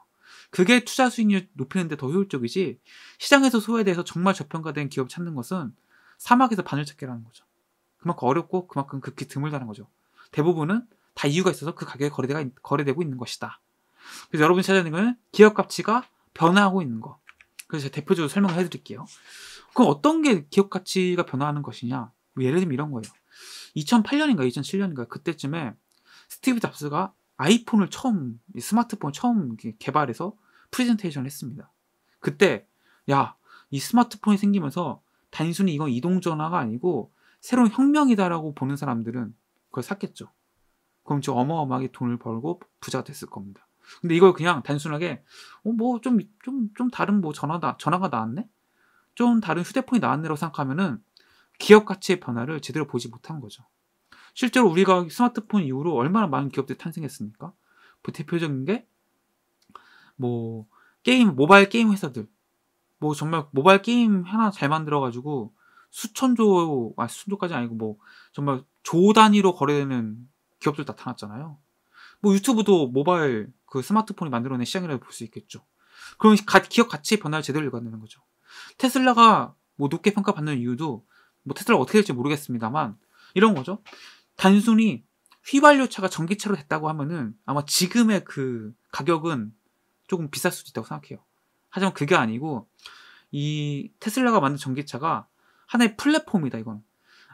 그게 투자 수익률 높이는데 더 효율적이지 시장에서 소외돼서 정말 저평가된 기업 찾는 것은 사막에서 바늘 찾기라는 거죠. 그만큼 어렵고 그만큼 극히 드물다는 거죠. 대부분은 다 이유가 있어서 그 가격에 거래되고 있는 것이다. 그래서 여러분이 찾아내는 거 기업 가치가 변화하고 있는 거. 그래서 제가 대표적으로 설명을 해드릴게요. 그럼 어떤 게 기업 가치가 변화하는 것이냐? 뭐 예를 들면 이런 거예요. 2008년인가 2007년인가 그때쯤에 스티브 잡스가 아이폰을 처음 스마트폰 처음 개발해서 프레젠테이션을 했습니다. 그때 야 이 스마트폰이 생기면서 단순히 이건 이동 전화가 아니고 새로운 혁명이다라고 보는 사람들은 그걸 샀겠죠. 그럼 저 어마어마하게 돈을 벌고 부자 됐을 겁니다. 근데 이걸 그냥 단순하게 어, 뭐좀 좀 좀 다른 뭐 전화다 전화가 나왔네, 좀 다른 휴대폰이 나왔네라고 생각하면은 기업 가치의 변화를 제대로 보지 못한 거죠. 실제로 우리가 스마트폰 이후로 얼마나 많은 기업들이 탄생했습니까? 그 대표적인 게 뭐 게임 모바일 게임 회사들 뭐 정말 모바일 게임 하나 잘 만들어가지고 수천조 아 수천조까지 아니고 뭐 정말 조 단위로 거래되는 기업들 나타났잖아요. 뭐 유튜브도 모바일 그 스마트폰이 만들어낸 시장이라고 볼 수 있겠죠. 그럼 기업 가치 변화를 제대로 읽어내는 거죠. 테슬라가 뭐 높게 평가받는 이유도 뭐 테슬라 가 어떻게 될지 모르겠습니다만 이런 거죠. 단순히 휘발유차가 전기차로 됐다고 하면은 아마 지금의 그 가격은 조금 비쌀 수도 있다고 생각해요. 하지만 그게 아니고 이 테슬라가 만든 전기차가 하나의 플랫폼이다 이건.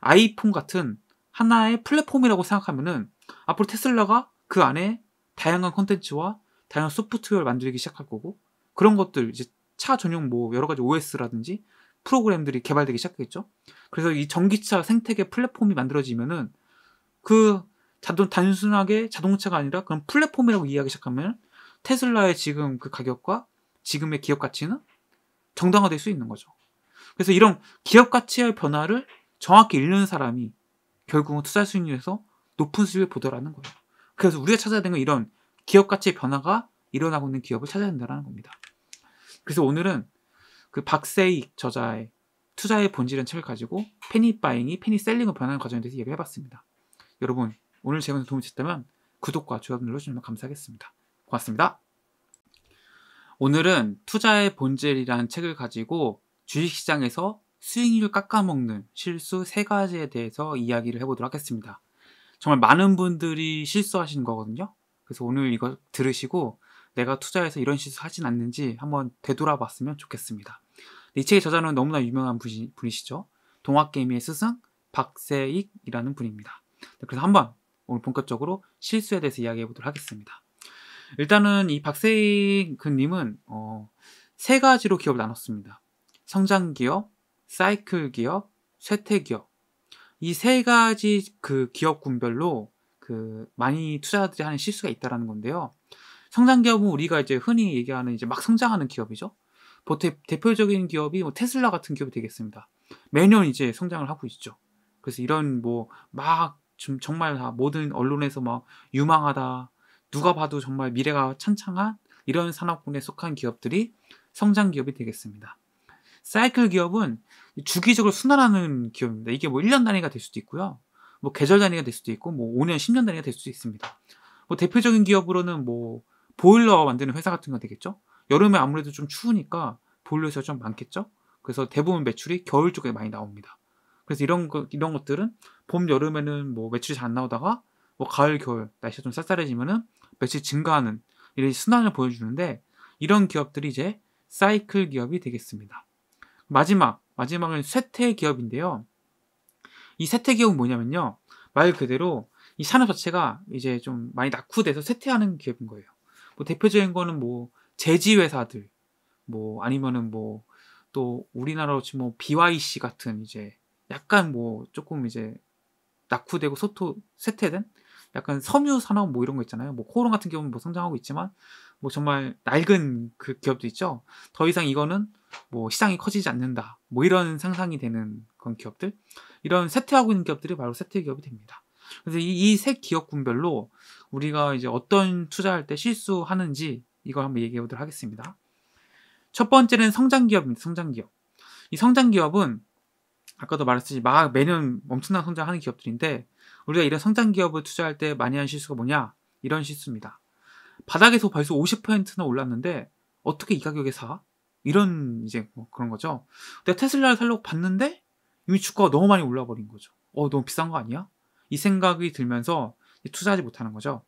아이폰 같은 하나의 플랫폼이라고 생각하면은 앞으로 테슬라가 그 안에 다양한 컨텐츠와 다양한 소프트웨어를 만들기 시작할 거고 그런 것들 이제 차 전용 뭐 여러 가지 OS라든지 프로그램들이 개발되기 시작했죠. 그래서 이 전기차 생태계 플랫폼이 만들어지면은 그 자동 단순하게 자동차가 아니라 그런 플랫폼이라고 이해하기 시작하면 테슬라의 지금 그 가격과 지금의 기업 가치는 정당화될 수 있는 거죠. 그래서 이런 기업 가치의 변화를 정확히 읽는 사람이 결국은 투자 수익률에서 높은 수익을 보더라는 거예요. 그래서 우리가 찾아야 되는 건 이런 기업 가치의 변화가 일어나고 있는 기업을 찾아야 된다는 겁니다. 그래서 오늘은 그박세희 저자의 투자의 본질은 책을 가지고 페니 바잉이 페니 셀링으로 변하는 과정에 대해서 얘기를 해봤습니다. 여러분 오늘 제가 도움이 됐다면 구독과 좋아요 눌러주시면 감사하겠습니다. 고맙습니다. 오늘은 투자의 본질이라는 책을 가지고 주식시장에서 수익률 깎아먹는 실수 세가지에 대해서 이야기를 해보도록 하겠습니다. 정말 많은 분들이 실수하시는 거거든요. 그래서 오늘 이거 들으시고 내가 투자해서 이런 실수 하진 않는지 한번 되돌아봤으면 좋겠습니다. 이 책의 저자는 너무나 유명한 분이, 분이시죠. 동학개미의 스승 박세익이라는 분입니다. 네, 그래서 한번 오늘 본격적으로 실수에 대해서 이야기해 보도록 하겠습니다. 일단은 이 박세익 근님은 어, 세 가지로 기업을 나눴습니다. 성장 기업, 사이클 기업, 쇠퇴 기업 이세 가지 그 기업 군별로 그 많이 투자들이 하는 실수가 있다라는 건데요. 성장 기업은 우리가 이제 흔히 얘기하는 이제 막 성장하는 기업이죠. 보통 대표적인 기업이 뭐 테슬라 같은 기업이 되겠습니다. 매년 이제 성장을 하고 있죠. 그래서 이런 뭐 막 정말 다 모든 언론에서 막 유망하다 누가 봐도 정말 미래가 창창한 이런 산업군에 속한 기업들이 성장 기업이 되겠습니다. 사이클 기업은 주기적으로 순환하는 기업입니다. 이게 뭐 1년 단위가 될 수도 있고요. 뭐 계절 단위가 될 수도 있고 뭐 5년, 10년 단위가 될 수도 있습니다. 뭐 대표적인 기업으로는 뭐 보일러 만드는 회사 같은 거 되겠죠. 여름에 아무래도 좀 추우니까 보일러에서 좀 많겠죠. 그래서 대부분 매출이 겨울 쪽에 많이 나옵니다. 그래서 이런 거, 이런 것들은 봄 여름에는 뭐 매출이 잘 안 나오다가 뭐 가을 겨울 날씨가 좀 쌀쌀해지면은 매출이 증가하는 이런 순환을 보여주는데 이런 기업들이 이제 사이클 기업이 되겠습니다. 마지막, 마지막은 쇠퇴 기업인데요. 이 쇠퇴 기업은 뭐냐면요. 말 그대로 이 산업 자체가 이제 좀 많이 낙후돼서 쇠퇴하는 기업인 거예요. 뭐 대표적인 거는 뭐 제지회사들, 뭐 아니면은 뭐 또 우리나라로 치면 뭐 BYC 같은 이제 약간 뭐 조금 이제 낙후되고 소토 쇠퇴된 약간 섬유 산업 뭐 이런 거 있잖아요. 뭐 코오롱 같은 경우는 뭐 성장하고 있지만 뭐 정말 낡은 그 기업도 있죠. 더 이상 이거는 뭐 시장이 커지지 않는다. 뭐 이런 상상이 되는 그런 기업들. 이런 세트하고 있는 기업들이 바로 세트 기업이 됩니다. 그래서 이세 이 기업군별로 우리가 이제 어떤 투자할 때 실수하는지 이걸 한번 얘기해 보도록 하겠습니다. 첫 번째는 성장 기업입니다. 성장 기업. 이 성장 기업은 아까도 말했듯이 막 매년 엄청난 성장하는 기업들인데 우리가 이런 성장 기업을 투자할 때 많이 하는 실수가 뭐냐? 이런 실수입니다. 바닥에서 벌써 50%나 올랐는데 어떻게 이 가격에 사? 이런 이제 뭐 그런 거죠. 내가 테슬라를 살려고 봤는데 이미 주가가 너무 많이 올라버린 거죠. 어, 너무 비싼 거 아니야? 이 생각이 들면서 투자하지 못하는 거죠.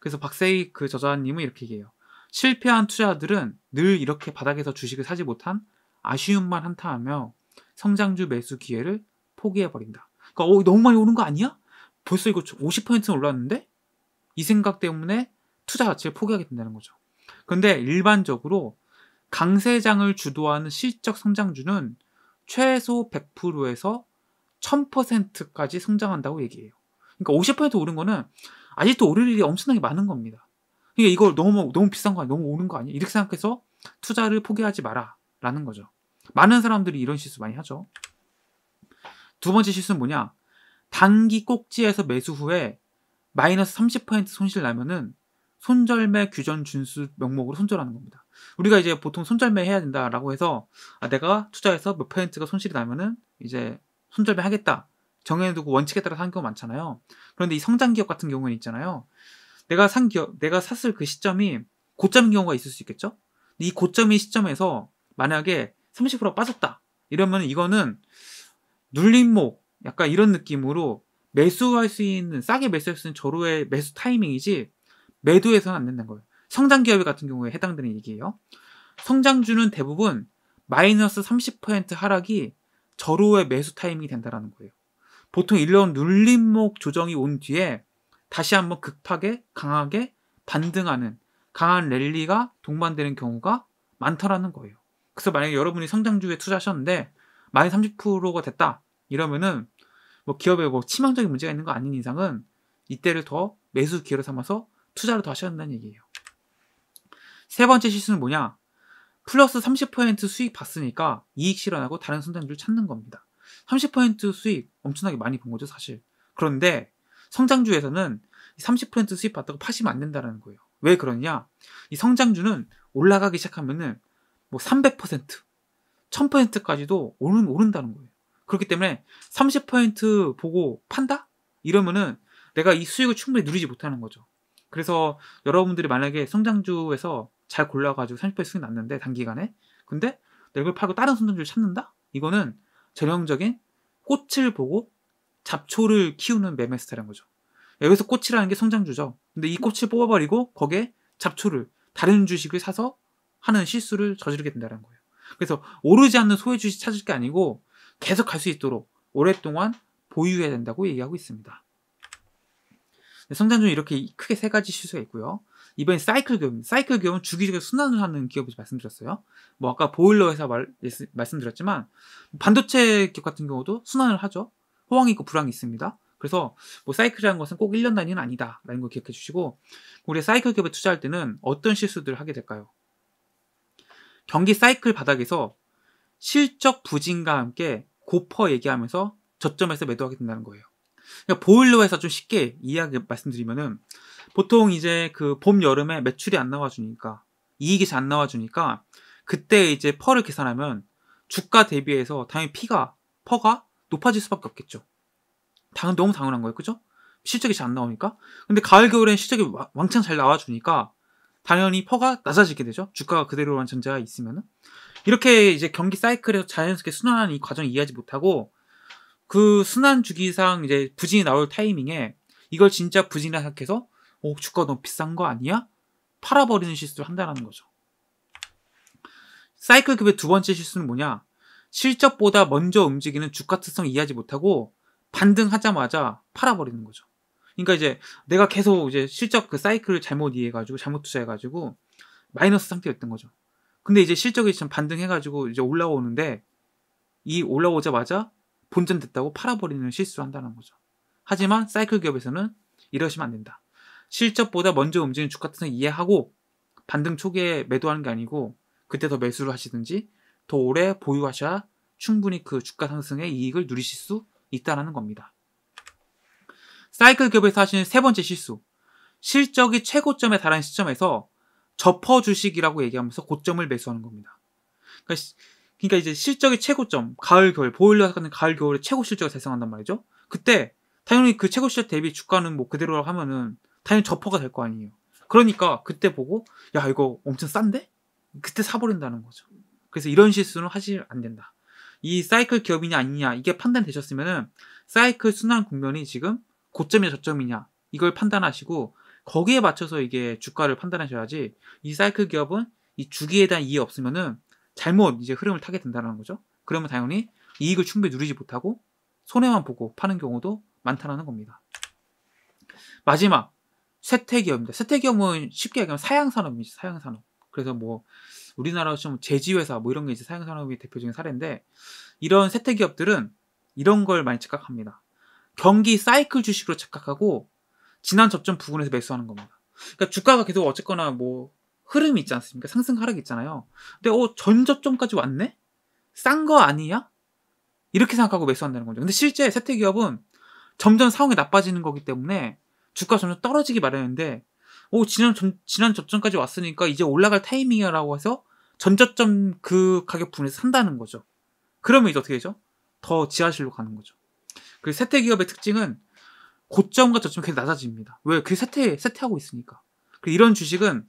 그래서 박세희 그 저자님은 이렇게 얘기해요. 실패한 투자들은 늘 이렇게 바닥에서 주식을 사지 못한 아쉬움만 한타하며 성장주 매수 기회를 포기해버린다. 그러니까 어, 너무 많이 오는 거 아니야? 벌써 이거 50%는 올랐는데? 이 생각 때문에 투자 자체를 포기하게 된다는 거죠. 근데 일반적으로 강세장을 주도하는 실적 성장주는 최소 100%에서 1000%까지 성장한다고 얘기해요. 그러니까 50% 오른 거는 아직도 오를 일이 엄청나게 많은 겁니다. 그러니까 이걸 너무 너무 비싼 거 아니야? 너무 오른 거 아니야? 이렇게 생각해서 투자를 포기하지 마라라는 거죠. 많은 사람들이 이런 실수 많이 하죠. 두 번째 실수는 뭐냐? 단기 꼭지에서 매수 후에 마이너스 30% 손실 나면은 손절매 규전 준수 명목으로 손절하는 겁니다. 우리가 이제 보통 손절매 해야 된다라고 해서 아, 내가 투자해서 몇 퍼센트가 손실이 나면은 이제 손절매 하겠다 정해두고 원칙에 따라 사는 경우 많잖아요. 그런데 이 성장 기업 같은 경우는 있잖아요. 내가 산 기업, 내가 샀을 그 시점이 고점인 경우가 있을 수 있겠죠. 이 고점인 시점에서 만약에 30% 빠졌다 이러면 이거는 눌림목 약간 이런 느낌으로 매수할 수 있는 싸게 매수할 수 있는 저로의 매수 타이밍이지 매도해서는 안 된다는 거예요. 성장 기업 같은 경우에 해당되는 얘기예요. 성장주는 대부분 마이너스 30% 하락이 절호의 매수 타이밍이 된다라는 거예요. 보통 1년 눌림목 조정이 온 뒤에 다시 한번 급하게 강하게 반등하는 강한 랠리가 동반되는 경우가 많더라는 거예요. 그래서 만약에 여러분이 성장주에 투자하셨는데 마이 너스 30%가 됐다 이러면은 뭐 기업에 뭐 치명적인 문제가 있는 거 아닌 이상은 이때를 더 매수 기회로 삼아서 투자를 다시 한다는 얘기예요. 세 번째 실수는 뭐냐? 플러스 30% 수익 봤으니까 이익 실현하고 다른 성장주를 찾는 겁니다. 30% 수익 엄청나게 많이 본 거죠, 사실. 그런데 성장주에서는 30% 수익 봤다고 파시면 안 된다는 거예요. 왜 그러냐? 이 성장주는 올라가기 시작하면은 뭐 300%, 1000%까지도 오른, 오른다는 거예요. 그렇기 때문에 30% 보고 판다? 이러면은 내가 이 수익을 충분히 누리지 못하는 거죠. 그래서 여러분들이 만약에 성장주에서 잘 골라가지고 30% 수익 났는데 단기간에 근데 내걸 팔고 다른 성장주를 찾는다? 이거는 전형적인 꽃을 보고 잡초를 키우는 매매 스타일인 거죠. 여기서 꽃이라는 게 성장주죠. 근데 이 꽃을 뽑아버리고 거기에 잡초를 다른 주식을 사서 하는 실수를 저지르게 된다는 거예요. 그래서 오르지 않는 소외 주식 찾을 게 아니고 계속 갈 수 있도록 오랫동안 보유해야 된다고 얘기하고 있습니다. 네, 성장률 이렇게 크게 세 가지 시수가 있고요. 이번엔 사이클 기업 사이클 기업은 주기적으로 순환을 하는 기업이 말씀드렸어요. 뭐 아까 보일러 회사 말, 말씀드렸지만 반도체 기업 같은 경우도 순환을 하죠. 호황이 있고 불황이 있습니다. 그래서 뭐 사이클이라는 것은 꼭 1년 단위는 아니다라는 걸 기억해 주시고 우리 사이클 기업에 투자할 때는 어떤 실수들을 하게 될까요? 경기 사이클 바닥에서 실적 부진과 함께 고퍼 얘기하면서 저점에서 매도하게 된다는 거예요. 그러니까 보일러 해서 좀 쉽게 이야기게 말씀드리면은 보통 이제 그 봄, 여름에 매출이 안 나와주니까 이익이 잘 안 나와주니까 그때 이제 퍼를 계산하면 주가 대비해서 당연히 피가 퍼가 높아질 수밖에 없겠죠. 당연 너무 당연한 거예요, 그죠? 실적이 잘 안 나오니까. 근데 가을 겨울엔 실적이 왕창 잘 나와주니까 당연히 퍼가 낮아지게 되죠. 주가가 그대로만 전제가 있으면은 이렇게 이제 경기 사이클에서 자연스럽게 순환하는 이 과정 이해하지 못하고 그 순환 주기상 이제 부진이 나올 타이밍에 이걸 진짜 부진이라 생각해서 오 주가 너무 비싼 거 아니야? 팔아버리는 실수를 한다라는 거죠. 사이클 급의 두 번째 실수는 뭐냐? 실적보다 먼저 움직이는 주가 특성 이해하지 못하고 반등하자마자 팔아버리는 거죠. 그러니까 이제 내가 계속 이제 실적 그 사이클을 잘못 이해해가지고 잘못 투자해가지고 마이너스 상태였던 거죠. 근데 이제 실적이 지 반등해가지고 이제 올라오는데 이 올라오자마자 본전됐다고 팔아버리는 실수한다는 를 거죠. 하지만 사이클 기업에서는 이러시면 안 된다. 실적보다 먼저 움직이는 주가 뜻은 이해하고 반등 초기에 매도하는 게 아니고 그때 더 매수를 하시든지 더 오래 보유하셔야 충분히 그 주가 상승의 이익을 누리실 수 있다라는 겁니다. 사이클 기업에서 하시는 세 번째 실수. 실적이 최고점에 달한 시점에서 접어 주식이라고 얘기하면서 고점을 매수하는 겁니다. 그러니까 그러니까 이제 실적이 최고점 가을 겨울 보일러 같은 가을 겨울에 최고 실적을 달성한단 말이죠. 그때 당연히 그 최고 실적 대비 주가는 뭐 그대로 하면은 당연히 저퍼가 될 거 아니에요. 그러니까 그때 보고 야 이거 엄청 싼데? 그때 사버린다는 거죠. 그래서 이런 실수는 하실안 된다. 이 사이클 기업이냐 아니냐 이게 판단되셨으면은 사이클 순환 국면이 지금 고점이냐 저점이냐 이걸 판단하시고 거기에 맞춰서 이게 주가를 판단하셔야지 이 사이클 기업은 이 주기에 대한 이해 없으면은 잘못 이제 흐름을 타게 된다는 거죠. 그러면 당연히 이익을 충분히 누리지 못하고 손해만 보고 파는 경우도 많다는 겁니다. 마지막 세태기업입니다. 세태기업은 쉽게 얘기하면 사양산업이죠. 사양산업. 그래서 뭐 우리나라 좀 제지회사 뭐 이런 게 이제 사양산업이 대표적인 사례인데 이런 세태기업들은 이런 걸 많이 착각합니다. 경기 사이클 주식으로 착각하고 지난 접점 부근에서 매수하는 겁니다. 그러니까 주가가 계속 어쨌거나 뭐 흐름이 있지 않습니까? 상승 하락 있잖아요. 근데 어 전저점까지 왔네? 싼 거 아니야? 이렇게 생각하고 매수한다는 거죠. 근데 실제 세태 기업은 점점 상황이 나빠지는 거기 때문에 주가 점점 떨어지기 마련인데 오 어, 지난 전, 지난 저점까지 왔으니까 이제 올라갈 타이밍이라고 해서 전저점 그 가격 분에서 산다는 거죠. 그러면 이제 어떻게 되죠? 더 지하실로 가는 거죠. 그리고 세태 기업의 특징은 고점과 저점 계속 낮아집니다. 왜? 그 세태 세태하고 있으니까. 이런 주식은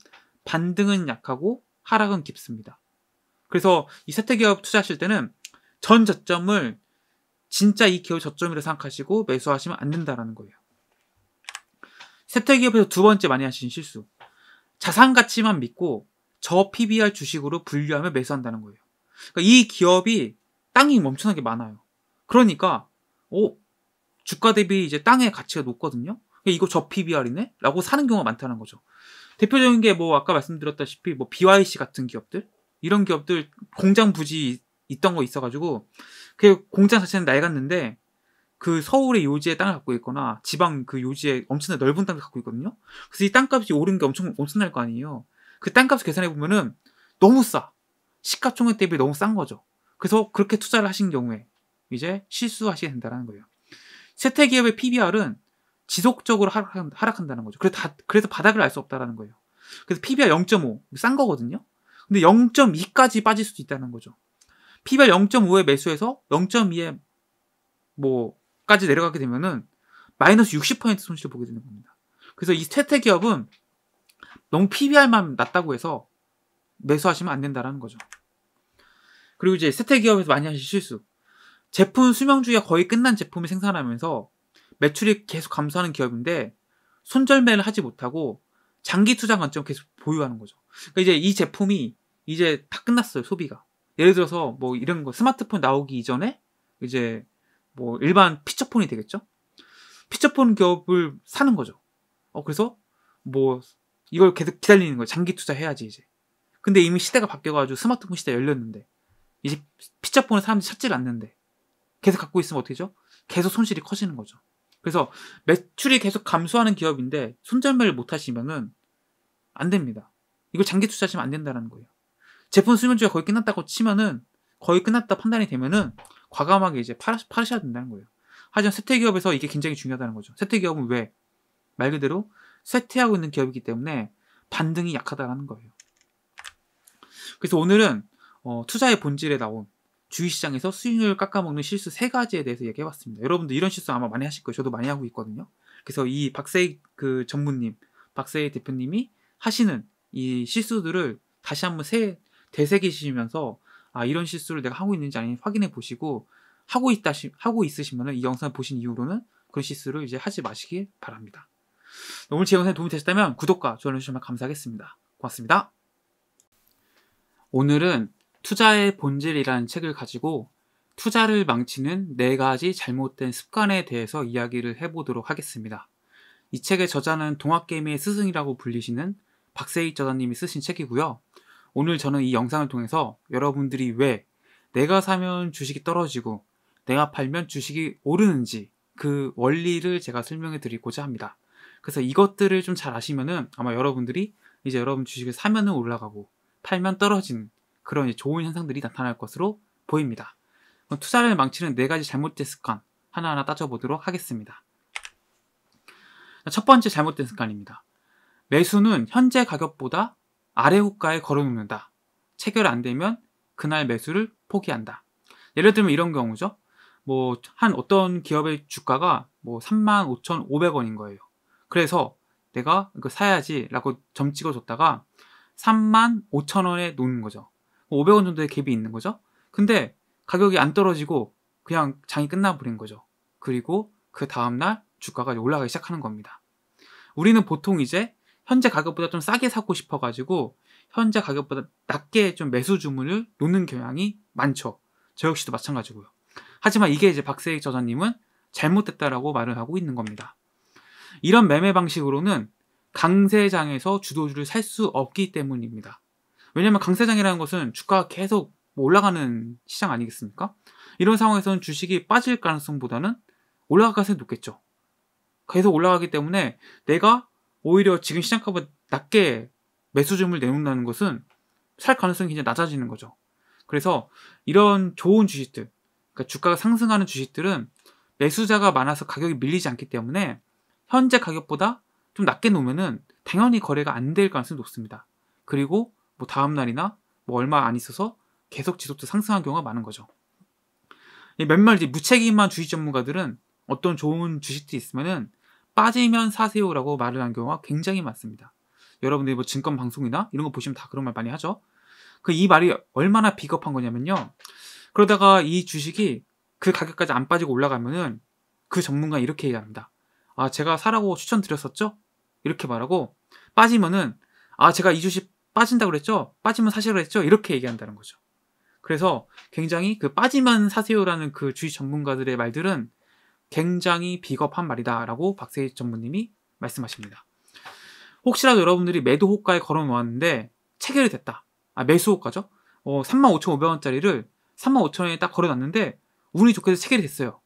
반등은 약하고 하락은 깊습니다. 그래서 이 세태기업 투자하실 때는 전 저점을 진짜 이 기업 저점이라 생각하시고 매수하시면 안 된다라는 거예요. 세태기업에서 두 번째 많이 하시는 실수. 자산 가치만 믿고 저 PBR 주식으로 분류하며 매수한다는 거예요. 그러니까 이 기업이 땅이 엄청나게 많아요. 그러니까 오 주가 대비 이제 땅의 가치가 높거든요. 그러니까 이거 저 PBR이네? 라고 사는 경우가 많다는 거죠. 대표적인 게 뭐 아까 말씀드렸다시피 뭐 BYC 같은 기업들 이런 기업들 공장 부지 있던 거 있어가지고 그 공장 자체는 낡았는데 그 서울의 요지에 땅을 갖고 있거나 지방 그 요지에 엄청나 넓은 땅을 갖고 있거든요. 그래서 이 땅값이 오른 게 엄청 엄청날 거 아니에요. 그 땅값을 계산해 보면은 너무 싸. 시가총액 대비 너무 싼 거죠. 그래서 그렇게 투자를 하신 경우에 이제 실수하시게 된다는 거예요. 세태기업의 PBR은 지속적으로 하락한, 다는 거죠. 그래서, 다, 그래서 바닥을 알 수 없다라는 거예요. 그래서 PBR 0.5, 싼 거거든요. 근데 0.2까지 빠질 수도 있다는 거죠. PBR 0.5에 매수해서 0.2에 뭐까지 내려가게 되면은 마이너스 60% 손실을 보게 되는 겁니다. 그래서 이 퇴퇴 기업은 너무 PBR만 낮다고 해서 매수하시면 안 된다라는 거죠. 그리고 이제 세태 기업에서 많이 하실 실수. 제품 수명주의가 거의 끝난 제품을 생산하면서 매출이 계속 감소하는 기업인데 손절매를 하지 못하고 장기 투자 관점 계속 보유하는 거죠. 그러니까 이제 이 제품이 이제 다 끝났어요 소비가. 예를 들어서 뭐 이런 거 스마트폰 나오기 이전에 이제 뭐 일반 피처폰이 되겠죠. 피처폰 기업을 사는 거죠. 어 그래서 뭐 이걸 계속 기다리는 거예요. 장기 투자해야지 이제. 근데 이미 시대가 바뀌어가지고 스마트폰 시대 열렸는데 이제 피처폰을 사람들이 찾질 않는데 계속 갖고 있으면 어떻게죠? 계속 손실이 커지는 거죠. 그래서 매출이 계속 감소하는 기업인데 손절매를 못 하시면은 안 됩니다. 이걸 장기 투자하시면 안된다는 거예요. 제품 수면주가 거의 끝났다고 치면은 거의 끝났다 판단이 되면은 과감하게 이제 팔 팔으셔야 된다는 거예요. 하지만 세태 기업에서 이게 굉장히 중요하다는 거죠. 세태 기업은 왜? 말 그대로 세태하고 있는 기업이기 때문에 반등이 약하다는 거예요. 그래서 오늘은 어, 투자의 본질에 나온 주식시장에서 수익률 깎아먹는 실수 세 가지에 대해서 얘기해봤습니다. 여러분도 이런 실수 아마 많이 하실 거예요. 저도 많이 하고 있거든요. 그래서 이 박세희 그 전무님, 박세희 대표님이 하시는 이 실수들을 다시 한번 새 되새기시면서 아 이런 실수를 내가 하고 있는지 아닌지 확인해 보시고 하고 있다 하고 있으시면은 이 영상 을 보신 이후로는 그런 실수를 이제 하지 마시길 바랍니다. 오늘 제영상에 도움이 되셨다면 구독과 좋아요 주시면 감사하겠습니다. 고맙습니다. 오늘은 투자의 본질이라는 책을 가지고 투자를 망치는 네 가지 잘못된 습관에 대해서 이야기를 해보도록 하겠습니다. 이 책의 저자는 동학개미의 스승이라고 불리시는 박세희 저자님이 쓰신 책이고요. 오늘 저는 이 영상을 통해서 여러분들이 왜 내가 사면 주식이 떨어지고 내가 팔면 주식이 오르는지 그 원리를 제가 설명해 드리고자 합니다. 그래서 이것들을 좀 잘 아시면은 아마 여러분들이 이제 여러분 주식을 사면은 올라가고 팔면 떨어지는 그런 좋은 현상들이 나타날 것으로 보입니다. 투자를 망치는 네 가지 잘못된 습관 하나하나 따져보도록 하겠습니다. 첫 번째 잘못된 습관입니다. 매수는 현재 가격보다 아래 호가에 걸어놓는다. 체결 안 되면 그날 매수를 포기한다. 예를 들면 이런 경우죠. 뭐 한 어떤 기업의 주가가 뭐 35,500원인 거예요. 그래서 내가 이 사야지라고 점 찍어줬다가 35,000원에 놓는 거죠. 500원 정도의 갭이 있는 거죠. 근데 가격이 안 떨어지고 그냥 장이 끝나버린 거죠. 그리고 그 다음날 주가가 올라가기 시작하는 겁니다. 우리는 보통 이제 현재 가격보다 좀 싸게 사고 싶어가지고 현재 가격보다 낮게 좀 매수 주문을 놓는 경향이 많죠. 저 역시도 마찬가지고요. 하지만 이게 이제 박세익 저자님은 잘못됐다라고 말을 하고 있는 겁니다. 이런 매매 방식으로는 강세장에서 주도주를 살 수 없기 때문입니다. 왜냐면 강세장이라는 것은 주가가 계속 뭐 올라가는 시장 아니겠습니까? 이런 상황에서는 주식이 빠질 가능성보다는 올라갈 가능성이 높겠죠. 계속 올라가기 때문에 내가 오히려 지금 시장값을 낮게 매수점을 내놓는다는 것은 살 가능성이 굉장히 낮아지는 거죠. 그래서 이런 좋은 주식들, 그러니까 주가가 상승하는 주식들은 매수자가 많아서 가격이 밀리지 않기 때문에 현재 가격보다 좀 낮게 놓으면 당연히 거래가 안 될 가능성이 높습니다. 그리고 뭐 다음 날이나 뭐 얼마 안 있어서 계속 지속적 상승한 경우가 많은 거죠. 몇몇 이제 무책임한 주식 전문가들은 어떤 좋은 주식도 있으면은 빠지면 사세요라고 말을 한 경우가 굉장히 많습니다. 여러분들이 뭐 증권 방송이나 이런 거 보시면 다 그런 말 많이 하죠. 그 이 말이 얼마나 비겁한 거냐면요. 그러다가 이 주식이 그 가격까지 안 빠지고 올라가면은 그 전문가 이렇게 얘기합니다. 아, 제가 사라고 추천드렸었죠? 이렇게 말하고 빠지면은 아, 제가 이 주식 빠진다 고 그랬죠? 빠지면 사실 그랬죠? 이렇게 얘기한다는 거죠. 그래서 굉장히 그 빠지면 사세요라는 그 주의 전문가들의 말들은 굉장히 비겁한 말이다라고 박세희 전무님이 말씀하십니다. 혹시라도 여러분들이 매도 호가에 걸어놓았는데 체결이 됐다. 아, 매수 호가죠? 어, 35,500원짜리를 35,000원에 딱 걸어놨는데 운이 좋게 해서 체결이 됐어요.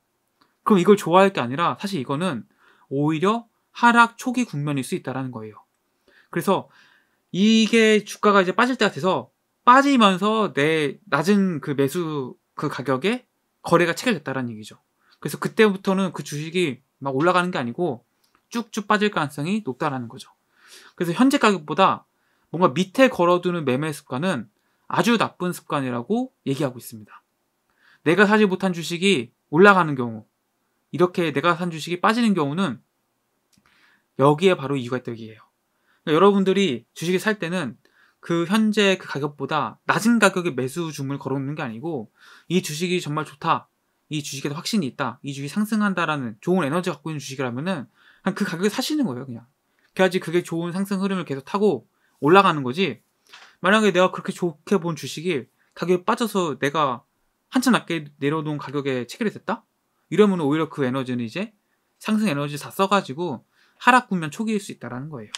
그럼 이걸 좋아할 게 아니라 사실 이거는 오히려 하락 초기 국면일 수 있다라는 거예요. 그래서 이게 주가가 이제 빠질 때가 돼서 빠지면서 내 낮은 그 매수 그 가격에 거래가 체결됐다라는 얘기죠. 그래서 그때부터는 그 주식이 막 올라가는 게 아니고 쭉쭉 빠질 가능성이 높다라는 거죠. 그래서 현재 가격보다 뭔가 밑에 걸어두는 매매 습관은 아주 나쁜 습관이라고 얘기하고 있습니다. 내가 사지 못한 주식이 올라가는 경우, 이렇게 내가 산 주식이 빠지는 경우는 여기에 바로 이유가 있다고 얘기해요. 여러분들이 주식을 살 때는 그 현재 그 가격보다 낮은 가격에 매수 주문을 걸어놓는 게 아니고 이 주식이 정말 좋다. 이 주식에 도 확신이 있다. 이 주식이 상승한다라는 좋은 에너지 갖고 있는 주식이라면은 그냥 그 가격에 사시는 거예요, 그냥. 그래야지 그게 좋은 상승 흐름을 계속 타고 올라가는 거지. 만약에 내가 그렇게 좋게 본 주식이 가격이 빠져서 내가 한참 낮게 내려놓은 가격에 체결이 됐다? 이러면 오히려 그 에너지는 이제 상승 에너지 다 써가지고 하락 국면 초기일 수 있다라는 거예요.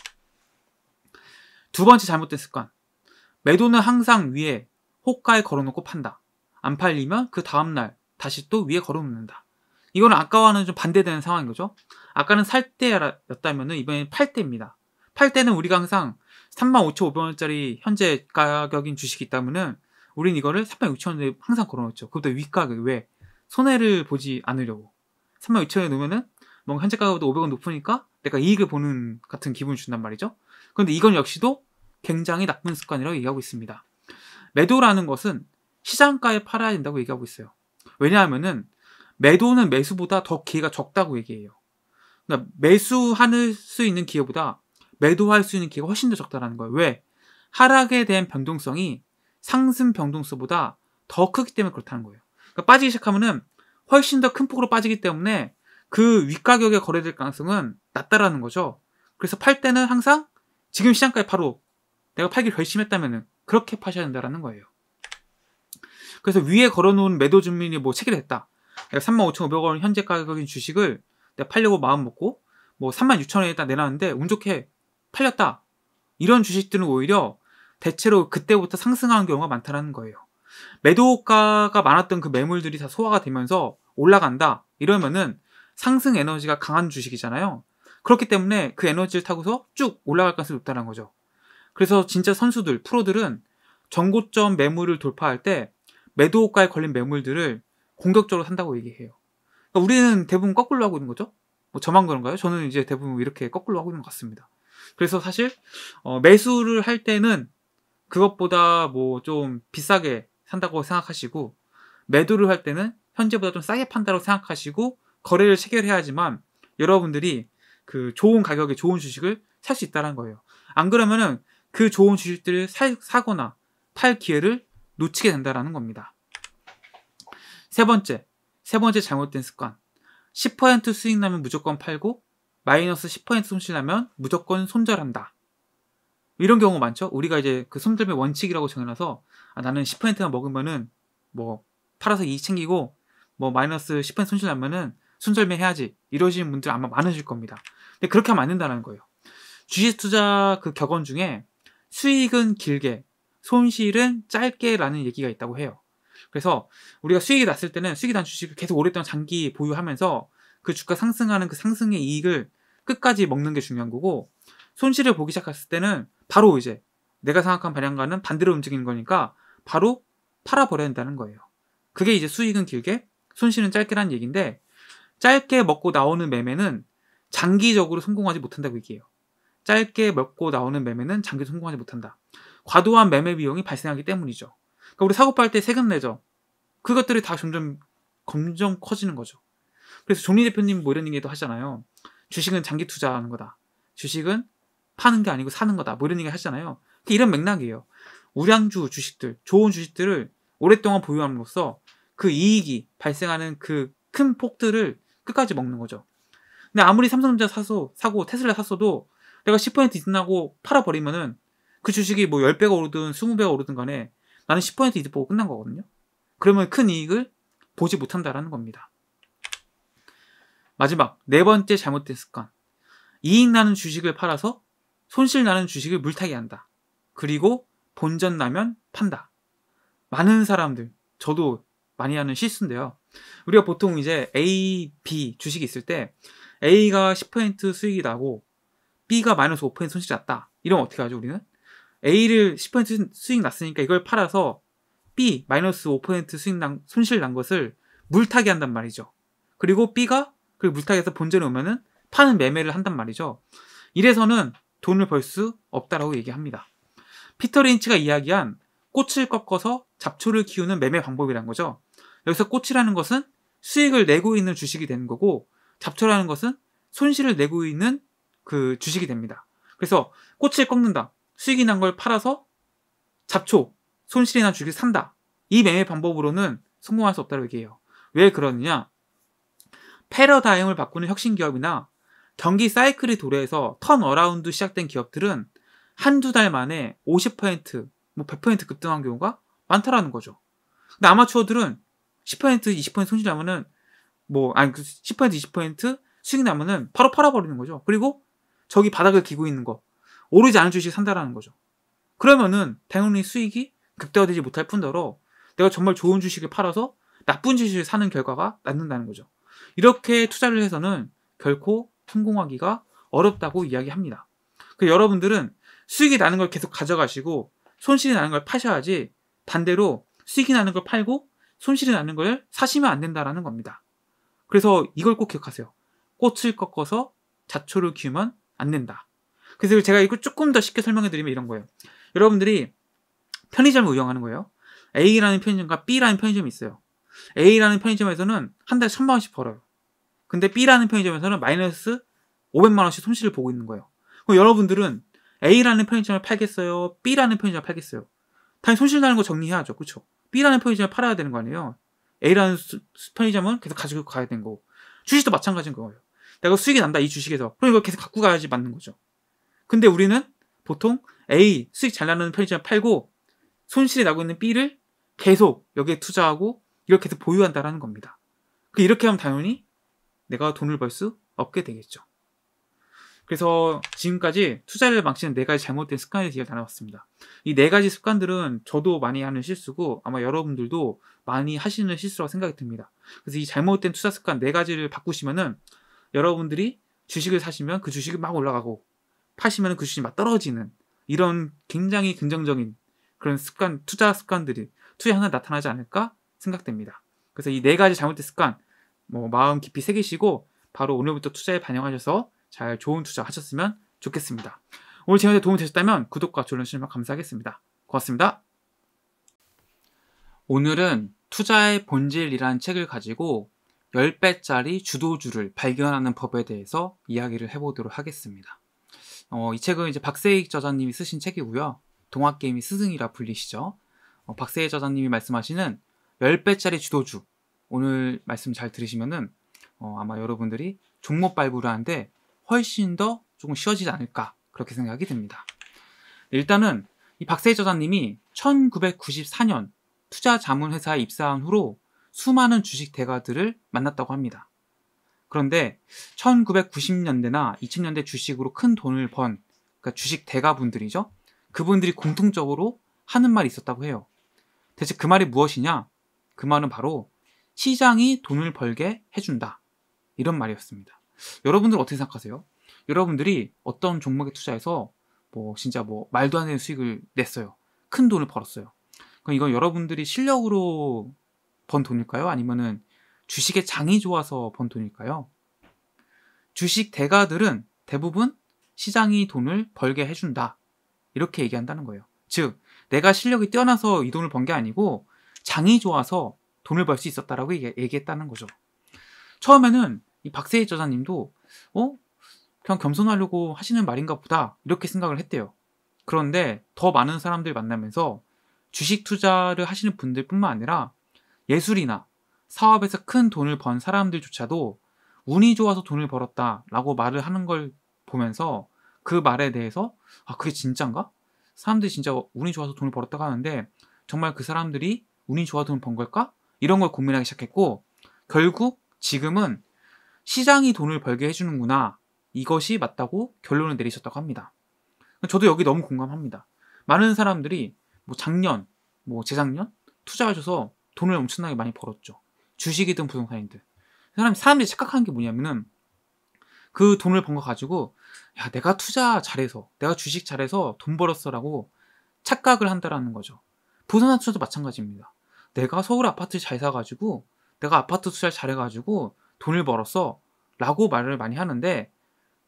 두 번째 잘못된 습관. 매도는 항상 위에 호가에 걸어놓고 판다. 안 팔리면 그 다음날 다시 또 위에 걸어놓는다. 이거는 아까와는 좀 반대되는 상황인 거죠. 아까는 살 때였다면 이번엔 팔 때입니다. 팔 때는 우리가 항상 35,500원짜리 현재 가격인 주식이 있다면은 우린 이거를 36,000원에 항상 걸어놓죠. 그것도 윗가격. 왜? 손해를 보지 않으려고. 36,000원에 놓으면은 뭔가 현재 가격보다 500원 높으니까 내가 이익을 보는 같은 기분을 준단 말이죠. 그런데 이건 역시도 굉장히 나쁜 습관이라고 얘기하고 있습니다. 매도라는 것은 시장가에 팔아야 된다고 얘기하고 있어요. 왜냐하면은 매도는 매수보다 더 기회가 적다고 얘기해요. 그러니까 매수할 수 있는 기회보다 매도할 수 있는 기회가 훨씬 더 적다라는 거예요. 왜? 하락에 대한 변동성이 상승 변동성보다 더 크기 때문에 그렇다는 거예요. 그러니까 빠지기 시작하면은 훨씬 더 큰 폭으로 빠지기 때문에 그 윗가격에 거래될 가능성은 낮다라는 거죠. 그래서 팔 때는 항상 지금 시장가에 바로 내가 팔기로 결심했다면 그렇게 파셔야 된다는 거예요. 그래서 위에 걸어놓은 매도 주문이 뭐 체결됐다. 내가 35,500원 현재 가격인 주식을 내가 팔려고 마음 먹고 뭐 36,000원에 일단 내놨는데 운 좋게 팔렸다. 이런 주식들은 오히려 대체로 그때부터 상승하는 경우가 많다는 거예요. 매도가가 많았던 그 매물들이 다 소화가 되면서 올라간다. 이러면은 상승 에너지가 강한 주식이잖아요. 그렇기 때문에 그 에너지를 타고서 쭉 올라갈 가능성이 높다는 거죠. 그래서 진짜 선수들, 프로들은 전고점 매물을 돌파할 때 매도가에 걸린 매물들을 공격적으로 산다고 얘기해요. 그러니까 우리는 대부분 거꾸로 하고 있는 거죠. 뭐 저만 그런가요? 저는 이제 대부분 이렇게 거꾸로 하고 있는 것 같습니다. 그래서 사실 어, 매수를 할 때는 그것보다 뭐 좀 비싸게 산다고 생각하시고 매도를 할 때는 현재보다 좀 싸게 판다고 생각하시고 거래를 체결해야지만 여러분들이 그 좋은 가격에 좋은 주식을 살 수 있다는 거예요. 안 그러면은 그 좋은 주식들을 사, 사거나 팔 기회를 놓치게 된다라는 겁니다. 세 번째, 세 번째 잘못된 습관. 10% 수익 나면 무조건 팔고 마이너스 10% 손실 나면 무조건 손절한다. 이런 경우 많죠? 우리가 이제 그 손절매 원칙이라고 정해놔서 아, 나는 10%만 먹으면은 뭐 팔아서 이익 챙기고 뭐 마이너스 10% 손실 나면은 손절매 해야지 이러시는 분들 아마 많으실 겁니다. 근데 그렇게 하면 안 된다는 거예요. 주식 투자 그 격언 중에 수익은 길게, 손실은 짧게라는 얘기가 있다고 해요. 그래서 우리가 수익이 났을 때는 수익이 난 주식을 계속 오랫동안 장기 보유하면서 그 주가 상승하는 그 상승의 이익을 끝까지 먹는 게 중요한 거고 손실을 보기 시작했을 때는 바로 이제 내가 생각한 방향과는 반대로 움직이는 거니까 바로 팔아버려야 한다는 거예요. 그게 이제 수익은 길게, 손실은 짧게라는 얘기인데 짧게 먹고 나오는 매매는 장기적으로 성공하지 못한다고 얘기해요. 짧게 먹고 나오는 매매는 장기 성공하지 못한다. 과도한 매매 비용이 발생하기 때문이죠. 그러니까 우리 사고 팔 때 세금 내죠. 그것들이 다 점점 검정 커지는 거죠. 그래서 종리 대표님 뭐 이런 얘기도 하잖아요. 주식은 장기 투자하는 거다. 주식은 파는 게 아니고 사는 거다. 뭐 이런 얘기 하잖아요. 이런 맥락이에요. 우량주 주식들, 좋은 주식들을 오랫동안 보유함으로써 그 이익이 발생하는 그 큰 폭들을 끝까지 먹는 거죠. 근데 아무리 삼성전자 사서 사고 테슬라 샀어도 내가 10% 디스나고 팔아버리면은 그 주식이 뭐 10배가 오르든 20배가 오르든 간에 나는 10% 이득 보고 끝난 거거든요. 그러면 큰 이익을 보지 못한다라는 겁니다. 마지막 네 번째 잘못된 습관. 이익 나는 주식을 팔아서 손실 나는 주식을 물타기 한다. 그리고 본전 나면 판다. 많은 사람들, 저도 많이 하는 실수인데요. 우리가 보통 이제 A, B 주식이 있을 때 A가 10% 수익이 나고 B가 마이너스 5% 손실이 났다. 이러면 어떻게 하죠, 우리는? A를 10% 수익 났으니까 이걸 팔아서 B 마이너스 5% 수익 난, 손실 난 것을 물타기 한단 말이죠. 그리고 B가 그 물타기에서 본전에 오면은 파는 매매를 한단 말이죠. 이래서는 돈을 벌 수 없다라고 얘기합니다. 피터 린치가 이야기한 꽃을 꺾어서 잡초를 키우는 매매 방법이란 거죠. 여기서 꽃이라는 것은 수익을 내고 있는 주식이 되는 거고 잡초라는 것은 손실을 내고 있는 그 주식이 됩니다. 그래서 꽃을 꺾는다. 수익이 난 걸 팔아서 잡초, 손실이 난 주식을 산다. 이 매매 방법으로는 성공할 수 없다고 얘기해요. 왜 그러느냐? 패러다임을 바꾸는 혁신 기업이나 경기 사이클이 도래해서 턴어라운드 시작된 기업들은 한두 달 만에 50%, 뭐 100% 급등한 경우가 많다라는 거죠. 근데 아마추어들은 10% 20% 손실 나면은 뭐 아니 10% 20% 수익 나면은 바로 팔아버리는 거죠. 그리고 저기 바닥을 기고 있는 거 오르지 않은 주식 산다라는 거죠. 그러면은 당연히 수익이 극대화되지 못할 뿐더러 내가 정말 좋은 주식을 팔아서 나쁜 주식을 사는 결과가 낳는다는 거죠. 이렇게 투자를 해서는 결코 성공하기가 어렵다고 이야기합니다. 그 여러분들은 수익이 나는 걸 계속 가져가시고 손실이 나는 걸 파셔야지 반대로 수익이 나는 걸 팔고 손실이 나는 걸 사시면 안 된다라는 겁니다. 그래서 이걸 꼭 기억하세요. 꽃을 꺾어서 자초를 키우면 안 낸다. 그래서 제가 이걸 조금 더 쉽게 설명해 드리면 이런 거예요. 여러분들이 편의점을 운영하는 거예요. A라는 편의점과 B라는 편의점이 있어요. A라는 편의점에서는 한 달에 천만 원씩 벌어요. 근데 B라는 편의점에서는 마이너스 500만 원씩 손실을 보고 있는 거예요. 그럼 여러분들은 A라는 편의점을 팔겠어요? B라는 편의점을 팔겠어요? 당연히 손실 나는 거 정리해야죠. 그렇죠? B라는 편의점을 팔아야 되는 거 아니에요? A라는 편의점은 계속 가지고 가야 되는 거고. 주식도 마찬가지인 거예요. 내가 수익이 난다 이 주식에서 그럼 이걸 계속 갖고 가야지 맞는 거죠 근데 우리는 보통 A 수익 잘 나는 편의점 팔고 손실이 나고 있는 B를 계속 여기에 투자하고 이걸 계속 보유한다라는 겁니다 그 이렇게 하면 당연히 내가 돈을 벌 수 없게 되겠죠 그래서 지금까지 투자를 망치는 네 가지 잘못된 습관에 대해 다녀왔습니다. 이 네 가지 습관들은 저도 많이 하는 실수고 아마 여러분들도 많이 하시는 실수라고 생각이 듭니다. 그래서 이 잘못된 투자 습관 네 가지를 바꾸시면은 여러분들이 주식을 사시면 그 주식이 막 올라가고 파시면 그 주식이 막 떨어지는 이런 굉장히 긍정적인 그런 습관, 투자 습관들이 투자하는 나타나지 않을까 생각됩니다. 그래서 이 네 가지 잘못된 습관, 뭐 마음 깊이 새기시고 바로 오늘부터 투자에 반영하셔서 잘 좋은 투자 하셨으면 좋겠습니다. 오늘 제가 도움이 되셨다면 구독과 좋아요 주 감사하겠습니다. 고맙습니다. 오늘은 투자의 본질이라는 책을 가지고 10배짜리 주도주를 발견하는 법에 대해서 이야기를 해보도록 하겠습니다. 어, 이 책은 이제 박세익 저자님이 쓰신 책이고요. 동학게임이 스승이라 불리시죠. 어, 박세익 저자님이 말씀하시는 10배짜리 주도주. 오늘 말씀 잘 들으시면은 어, 아마 여러분들이 종목 발굴을 하는데 훨씬 더 조금 쉬워지지 않을까 그렇게 생각이 듭니다. 일단은 이 박세희 저자님이 1994년 투자 자문회사에 입사한 후로 수많은 주식 대가들을 만났다고 합니다. 그런데 1990년대나 2000년대 주식으로 큰 돈을 번 그러니까 주식 대가분들이죠. 그분들이 공통적으로 하는 말이 있었다고 해요. 대체 그 말이 무엇이냐? 그 말은 바로 시장이 돈을 벌게 해준다. 이런 말이었습니다. 여러분들 어떻게 생각하세요? 여러분들이 어떤 종목에 투자해서 뭐 진짜 뭐 말도 안 되는 수익을 냈어요. 큰 돈을 벌었어요. 그럼 이건 여러분들이 실력으로 번 돈일까요? 아니면은 주식의 장이 좋아서 번 돈일까요? 주식 대가들은 대부분 시장이 돈을 벌게 해준다. 이렇게 얘기한다는 거예요. 즉, 내가 실력이 뛰어나서 이 돈을 번 게 아니고 장이 좋아서 돈을 벌 수 있었다라고 얘기, 했다는 거죠. 처음에는 이 박세희 저자님도 어? 그냥 겸손하려고 하시는 말인가 보다 이렇게 생각을 했대요. 그런데 더 많은 사람들 만나면서 주식 투자를 하시는 분들뿐만 아니라 예술이나 사업에서 큰 돈을 번 사람들조차도 운이 좋아서 돈을 벌었다 라고 말을 하는 걸 보면서 그 말에 대해서 아, 그게 진짠가? 사람들이 진짜 운이 좋아서 돈을 벌었다고 하는데 정말 그 사람들이 운이 좋아 서 돈을 번 걸까? 이런 걸 고민하기 시작했고 결국 지금은 시장이 돈을 벌게 해주는구나 이것이 맞다고 결론을 내리셨다고 합니다. 저도 여기 너무 공감합니다. 많은 사람들이 뭐 작년, 뭐 재작년 투자하셔서 돈을 엄청나게 많이 벌었죠. 주식이든 부동산이든. 그 사람이 사람들이 착각하는 게 뭐냐면은 그 돈을 번 거 가지고 야 내가 투자 잘해서 내가 주식 잘해서 돈 벌었어라고 착각을 한다라는 거죠. 부동산 투자도 마찬가지입니다. 내가 서울 아파트 잘 사가지고 내가 아파트 투자 잘해가지고 돈을 벌었어 라고 말을 많이 하는데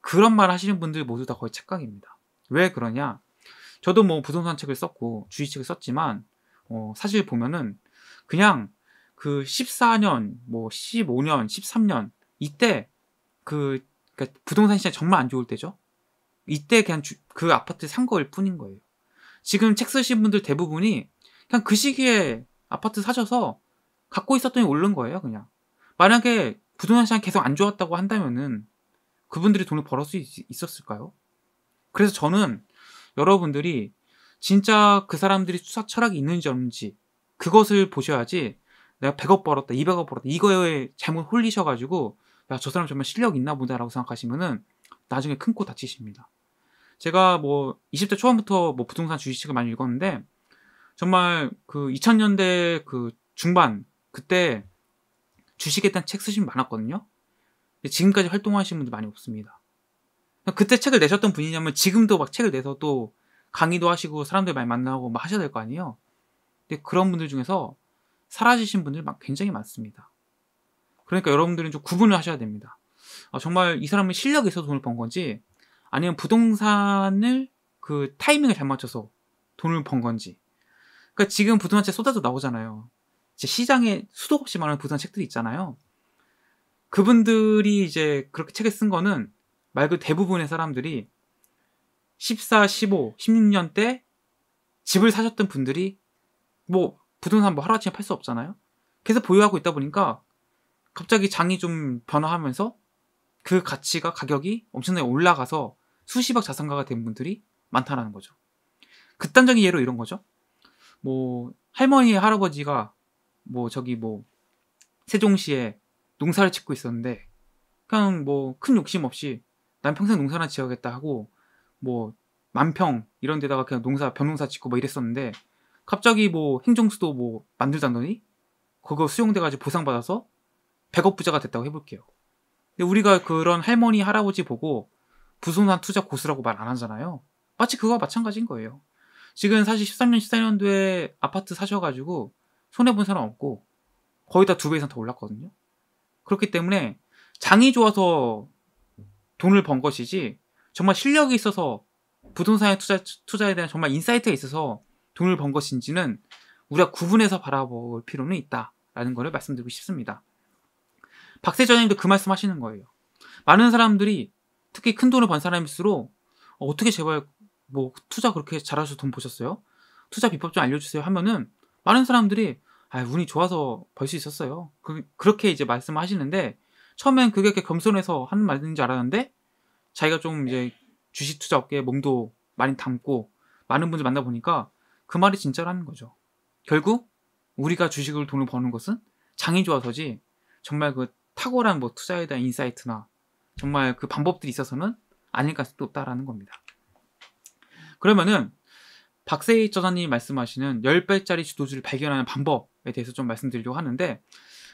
그런 말 하시는 분들 모두 다 거의 착각입니다. 왜 그러냐? 저도 뭐 부동산 책을 썼고 주식 책을 썼지만 어, 사실 보면은 그냥 그 14년, 뭐 15년, 13년 이때 그그 그러니까 부동산 시장 정말 안 좋을 때죠. 이때 그냥 주, 그 아파트 산 거일 뿐인 거예요. 지금 책 쓰신 분들 대부분이 그냥 그 시기에 아파트 사셔서 갖고 있었더니 오른 거예요, 그냥. 만약에 부동산 시장 계속 안 좋았다고 한다면은 그분들이 돈을 벌을 수 있, 었을까요 그래서 저는 여러분들이 진짜 그 사람들이 투자 철학이 있는지 없는지 그것을 보셔야지 내가 100억 벌었다, 200억 벌었다 이거에 잘못 홀리셔가지고 야 저 사람 정말 실력 있나 보다라고 생각하시면은 나중에 큰 코 다치십니다. 제가 뭐 20대 초반부터 뭐 부동산 주식을 많이 읽었는데 정말 그 2000년대 그 중반 그때 주식에 대한 책 쓰신 분 많았거든요. 근데 지금까지 활동하시는 분들 많이 없습니다. 그때 책을 내셨던 분이냐면 지금도 막 책을 내서 또 강의도 하시고 사람들 많이 만나고 막 하셔야 될 거 아니에요. 근데 그런 분들 중에서 사라지신 분들 막 굉장히 많습니다. 그러니까 여러분들은 좀 구분을 하셔야 됩니다. 아, 정말 이 사람은 실력이 있어서 돈을 번 건지 아니면 부동산을 그 타이밍을 잘 맞춰서 돈을 번 건지. 그러니까 지금 부동산책 쏟아져 나오잖아요. 이제 시장에 수도 없이 많은 부동산 책들이 있잖아요. 그분들이 이제 그렇게 책을 쓴 거는 말 그대로 대부분의 사람들이 14, 15, 16년 때 집을 사셨던 분들이 뭐 부동산 뭐 하루아침에 팔 수 없잖아요. 계속 보유하고 있다 보니까 갑자기 장이 좀 변화하면서 그 가치가 가격이 엄청나게 올라가서 수십억 자산가가 된 분들이 많다라는 거죠. 극단적인 예로 이런 거죠. 뭐 할머니 할아버지가 뭐 저기 뭐 세종시에 농사를 짓고 있었는데 그냥 뭐 큰 욕심 없이 난 평생 농사나 지어야겠다 하고 뭐 만평 이런 데다가 그냥 농사 변농사 짓고 뭐 이랬었는데 갑자기 뭐 행정수도 뭐 만들다더니 그거 수용돼가지고 보상받아서 100억 부자가 됐다고 해볼게요. 근데 우리가 그런 할머니 할아버지 보고 부순한 투자 고수라고 말 안 하잖아요. 마치 그거와 마찬가지인 거예요. 지금 사실 13년, 14년도에 아파트 사셔가지고 손해본 사람 없고 거의 다 두 배 이상 더 올랐거든요. 그렇기 때문에 장이 좋아서 돈을 번 것이지 정말 실력이 있어서 부동산에 투자, 투자에 대한 정말 인사이트가 있어서 돈을 번 것인지는 우리가 구분해서 바라볼 필요는 있다라는 것을 말씀드리고 싶습니다. 박세전님도 그 말씀 하시는 거예요. 많은 사람들이 특히 큰 돈을 번 사람일수록 어, 떻게 제발 뭐 투자 그렇게 잘하셔서 돈 보셨어요? 투자 비법 좀 알려주세요 하면은 많은 사람들이 아 운이 좋아서 벌 수 있었어요. 그, 렇게 이제 말씀하시는데 처음엔 그게 이렇게 겸손해서 하는 말인지 알았는데 자기가 좀 이제 주식 투자 업계에 몸도 많이 담고 많은 분들 만나 보니까 그 말이 진짜라는 거죠. 결국 우리가 주식을 돈을 버는 것은 장이 좋아서지 정말 그 탁월한 뭐 투자에 대한 인사이트나 정말 그 방법들이 있어서는 아닐 가능성도 없다라는 겁니다. 그러면은 박세희 저자님이 말씀하시는 10배짜리 주도주를 발견하는 방법에 대해서 좀 말씀드리려고 하는데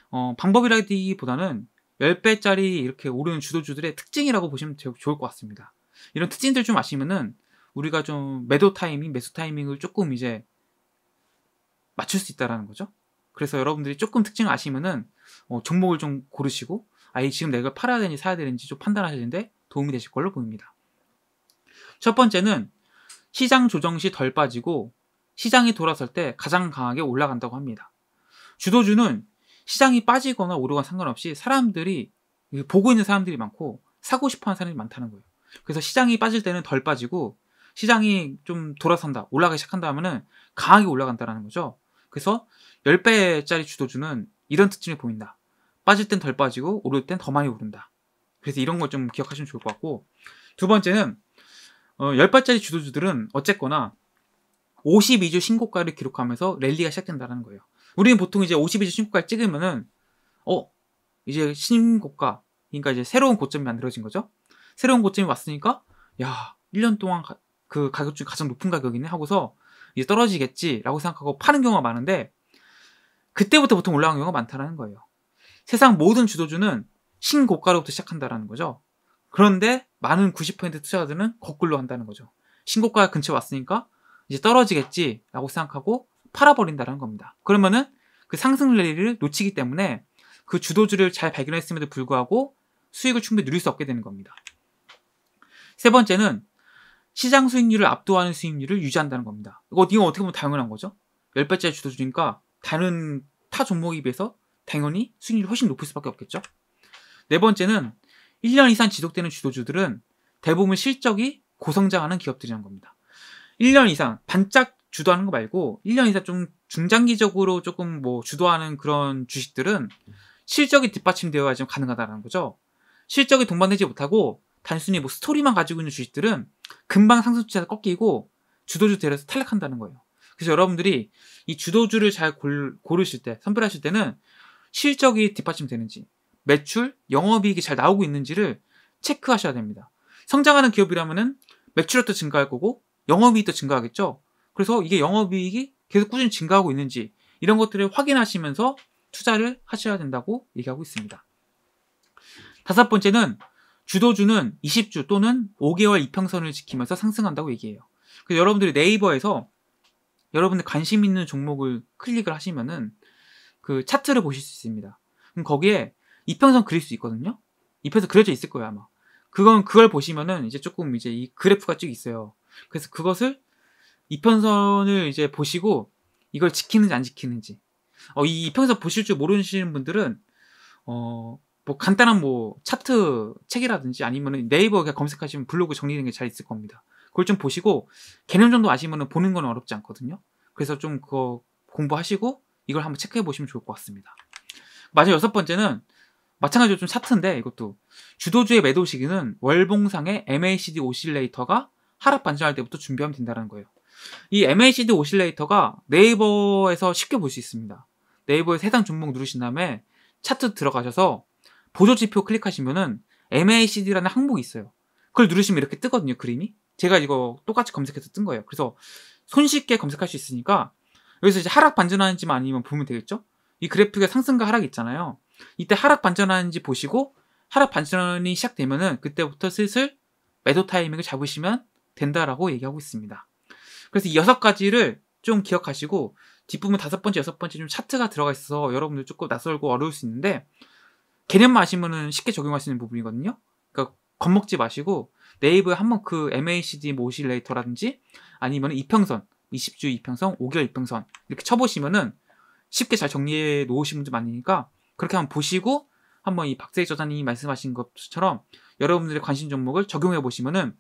어, 방법이라기보다는 10배짜리 이렇게 오르는 주도주들의 특징이라고 보시면 좋을 것 같습니다. 이런 특징들 좀 아시면은 우리가 좀 매도 타이밍, 매수 타이밍을 조금 이제 맞출 수 있다라는 거죠. 그래서 여러분들이 조금 특징을 아시면은 어, 종목을 좀 고르시고 아예 지금 내가 팔아야 되는지 사야 되는지 좀 판단하셔야 되는데 도움이 되실 걸로 보입니다. 첫 번째는 시장 조정 시 덜 빠지고 시장이 돌아설 때 가장 강하게 올라간다고 합니다. 주도주는 시장이 빠지거나 오르거나 상관없이 사람들이 보고 있는 사람들이 많고 사고 싶어 하는 사람이 많다는 거예요. 그래서 시장이 빠질 때는 덜 빠지고 시장이 좀 돌아선다, 올라가기 시작한다 하면은 강하게 올라간다라는 거죠. 그래서 10배짜리 주도주는 이런 특징이 보인다. 빠질 땐 덜 빠지고 오를 땐 더 많이 오른다. 그래서 이런 걸 좀 기억하시면 좋을 것 같고 두 번째는 어, 10배짜리 주도주들은 어쨌거나 52주 신고가를 기록하면서 랠리가 시작된다는 거예요. 우리는 보통 이제 52주 신고가를 찍으면은 어 이제 신고가 그러니까 이제 새로운 고점이 만들어진 거죠. 새로운 고점이 왔으니까 야 1년 동안 가, 그 가격 중에 가장 높은 가격이네 하고서 이제 떨어지겠지라고 생각하고 파는 경우가 많은데 그때부터 보통 올라가는 경우가 많다라는 거예요. 세상 모든 주도주는 신고가로부터 시작한다라는 거죠. 그런데 많은 90% 투자자들은 거꾸로 한다는 거죠. 신고가 근처에 왔으니까 이제 떨어지겠지라고 생각하고 팔아버린다는 겁니다. 그러면은 그 상승 랠리를 놓치기 때문에 그 주도주를 잘 발견했음에도 불구하고 수익을 충분히 누릴 수 없게 되는 겁니다. 세 번째는 시장 수익률을 압도하는 수익률을 유지한다는 겁니다. 이거 건 어떻게 보면 당연한 거죠. 10배짜리 주도주니까 다른 타 종목에 비해서 당연히 수익률이 훨씬 높을 수밖에 없겠죠. 네 번째는 1년 이상 지속되는 주도주들은 대부분 실적이 고성장하는 기업들이란 겁니다. 1년 이상 반짝 주도하는 거 말고 1년 이상 좀 중장기적으로 조금 뭐 주도하는 그런 주식들은 실적이 뒷받침되어야 지 가능하다는 거죠. 실적이 동반되지 못하고 단순히 뭐 스토리만 가지고 있는 주식들은 금방 상승 추세가 꺾이고 주도주 대려서 탈락한다는 거예요. 그래서 여러분들이 이 주도주를 잘 고르실 때, 선별하실 때는 실적이 뒷받침되는지, 매출, 영업이익이 잘 나오고 있는지를 체크하셔야 됩니다. 성장하는 기업이라면은 매출액도 증가할 거고 영업이익도 증가하겠죠. 그래서 이게 영업이익이 계속 꾸준히 증가하고 있는지 이런 것들을 확인하시면서 투자를 하셔야 된다고 얘기하고 있습니다. 다섯 번째는 주도주는 20주 또는 5개월 이평선을 지키면서 상승한다고 얘기해요. 그래서 여러분들이 네이버에서 여러분들 관심 있는 종목을 클릭을 하시면은 그 차트를 보실 수 있습니다. 그럼 거기에 이평선 그릴 수 있거든요. 이평선 그려져 있을 거예요 아마. 그건 그걸 보시면은 이제 조금 이제 이 그래프가 쭉 있어요. 그래서 그것을 이평선을 이제 보시고 이걸 지키는지 안 지키는지. 어, 이 이평선 보실 줄 모르시는 분들은 어뭐 간단한 뭐 차트 책이라든지 아니면 네이버 검색하시면 블로그 정리된 게 잘 있을 겁니다. 그걸 좀 보시고 개념 정도 아시면 보는 건 어렵지 않거든요. 그래서 좀 그거 공부하시고 이걸 한번 체크해 보시면 좋을 것 같습니다. 마지막 여섯 번째는 마찬가지로 좀 차트인데 이것도 주도주의 매도 시기는 월봉상의 MACD 오실레이터가 하락 반전할 때부터 준비하면 된다는 거예요. 이 MACD 오실레이터가 네이버에서 쉽게 볼 수 있습니다. 네이버에 세상 당 종목 누르신 다음에 차트 들어가셔서 보조 지표 클릭하시면은 MACD라는 항목이 있어요. 그걸 누르시면 이렇게 뜨거든요, 그림이. 제가 이거 똑같이 검색해서 뜬 거예요. 그래서 손쉽게 검색할 수 있으니까 여기서 이제 하락 반전하는지 만 아니면 보면 되겠죠? 이 그래프가 상승과 하락 이 있잖아요. 이때 하락 반전하는지 보시고 하락 반전이 시작되면은 그때부터 슬슬 매도 타이밍을 잡으시면 된다라고 얘기하고 있습니다. 그래서 이 여섯 가지를 좀 기억하시고 뒷부분 다섯 번째, 여섯 번째 좀 차트가 들어가 있어서 여러분들 조금 낯설고 어려울 수 있는데 개념만 아시면은 쉽게 적용할 수 있는 부분이거든요. 그러니까 겁먹지 마시고 네이버에 한번 그 MACD 모실레이터라든지 아니면 이평선 20주 이평선 5개월 이평선 이렇게 쳐보시면은 쉽게 잘 정리해 놓으신 분들 많으니까 그렇게 한번 보시고 한번 이 박세희 저자님이 말씀하신 것처럼 여러분들의 관심 종목을 적용해 보시면은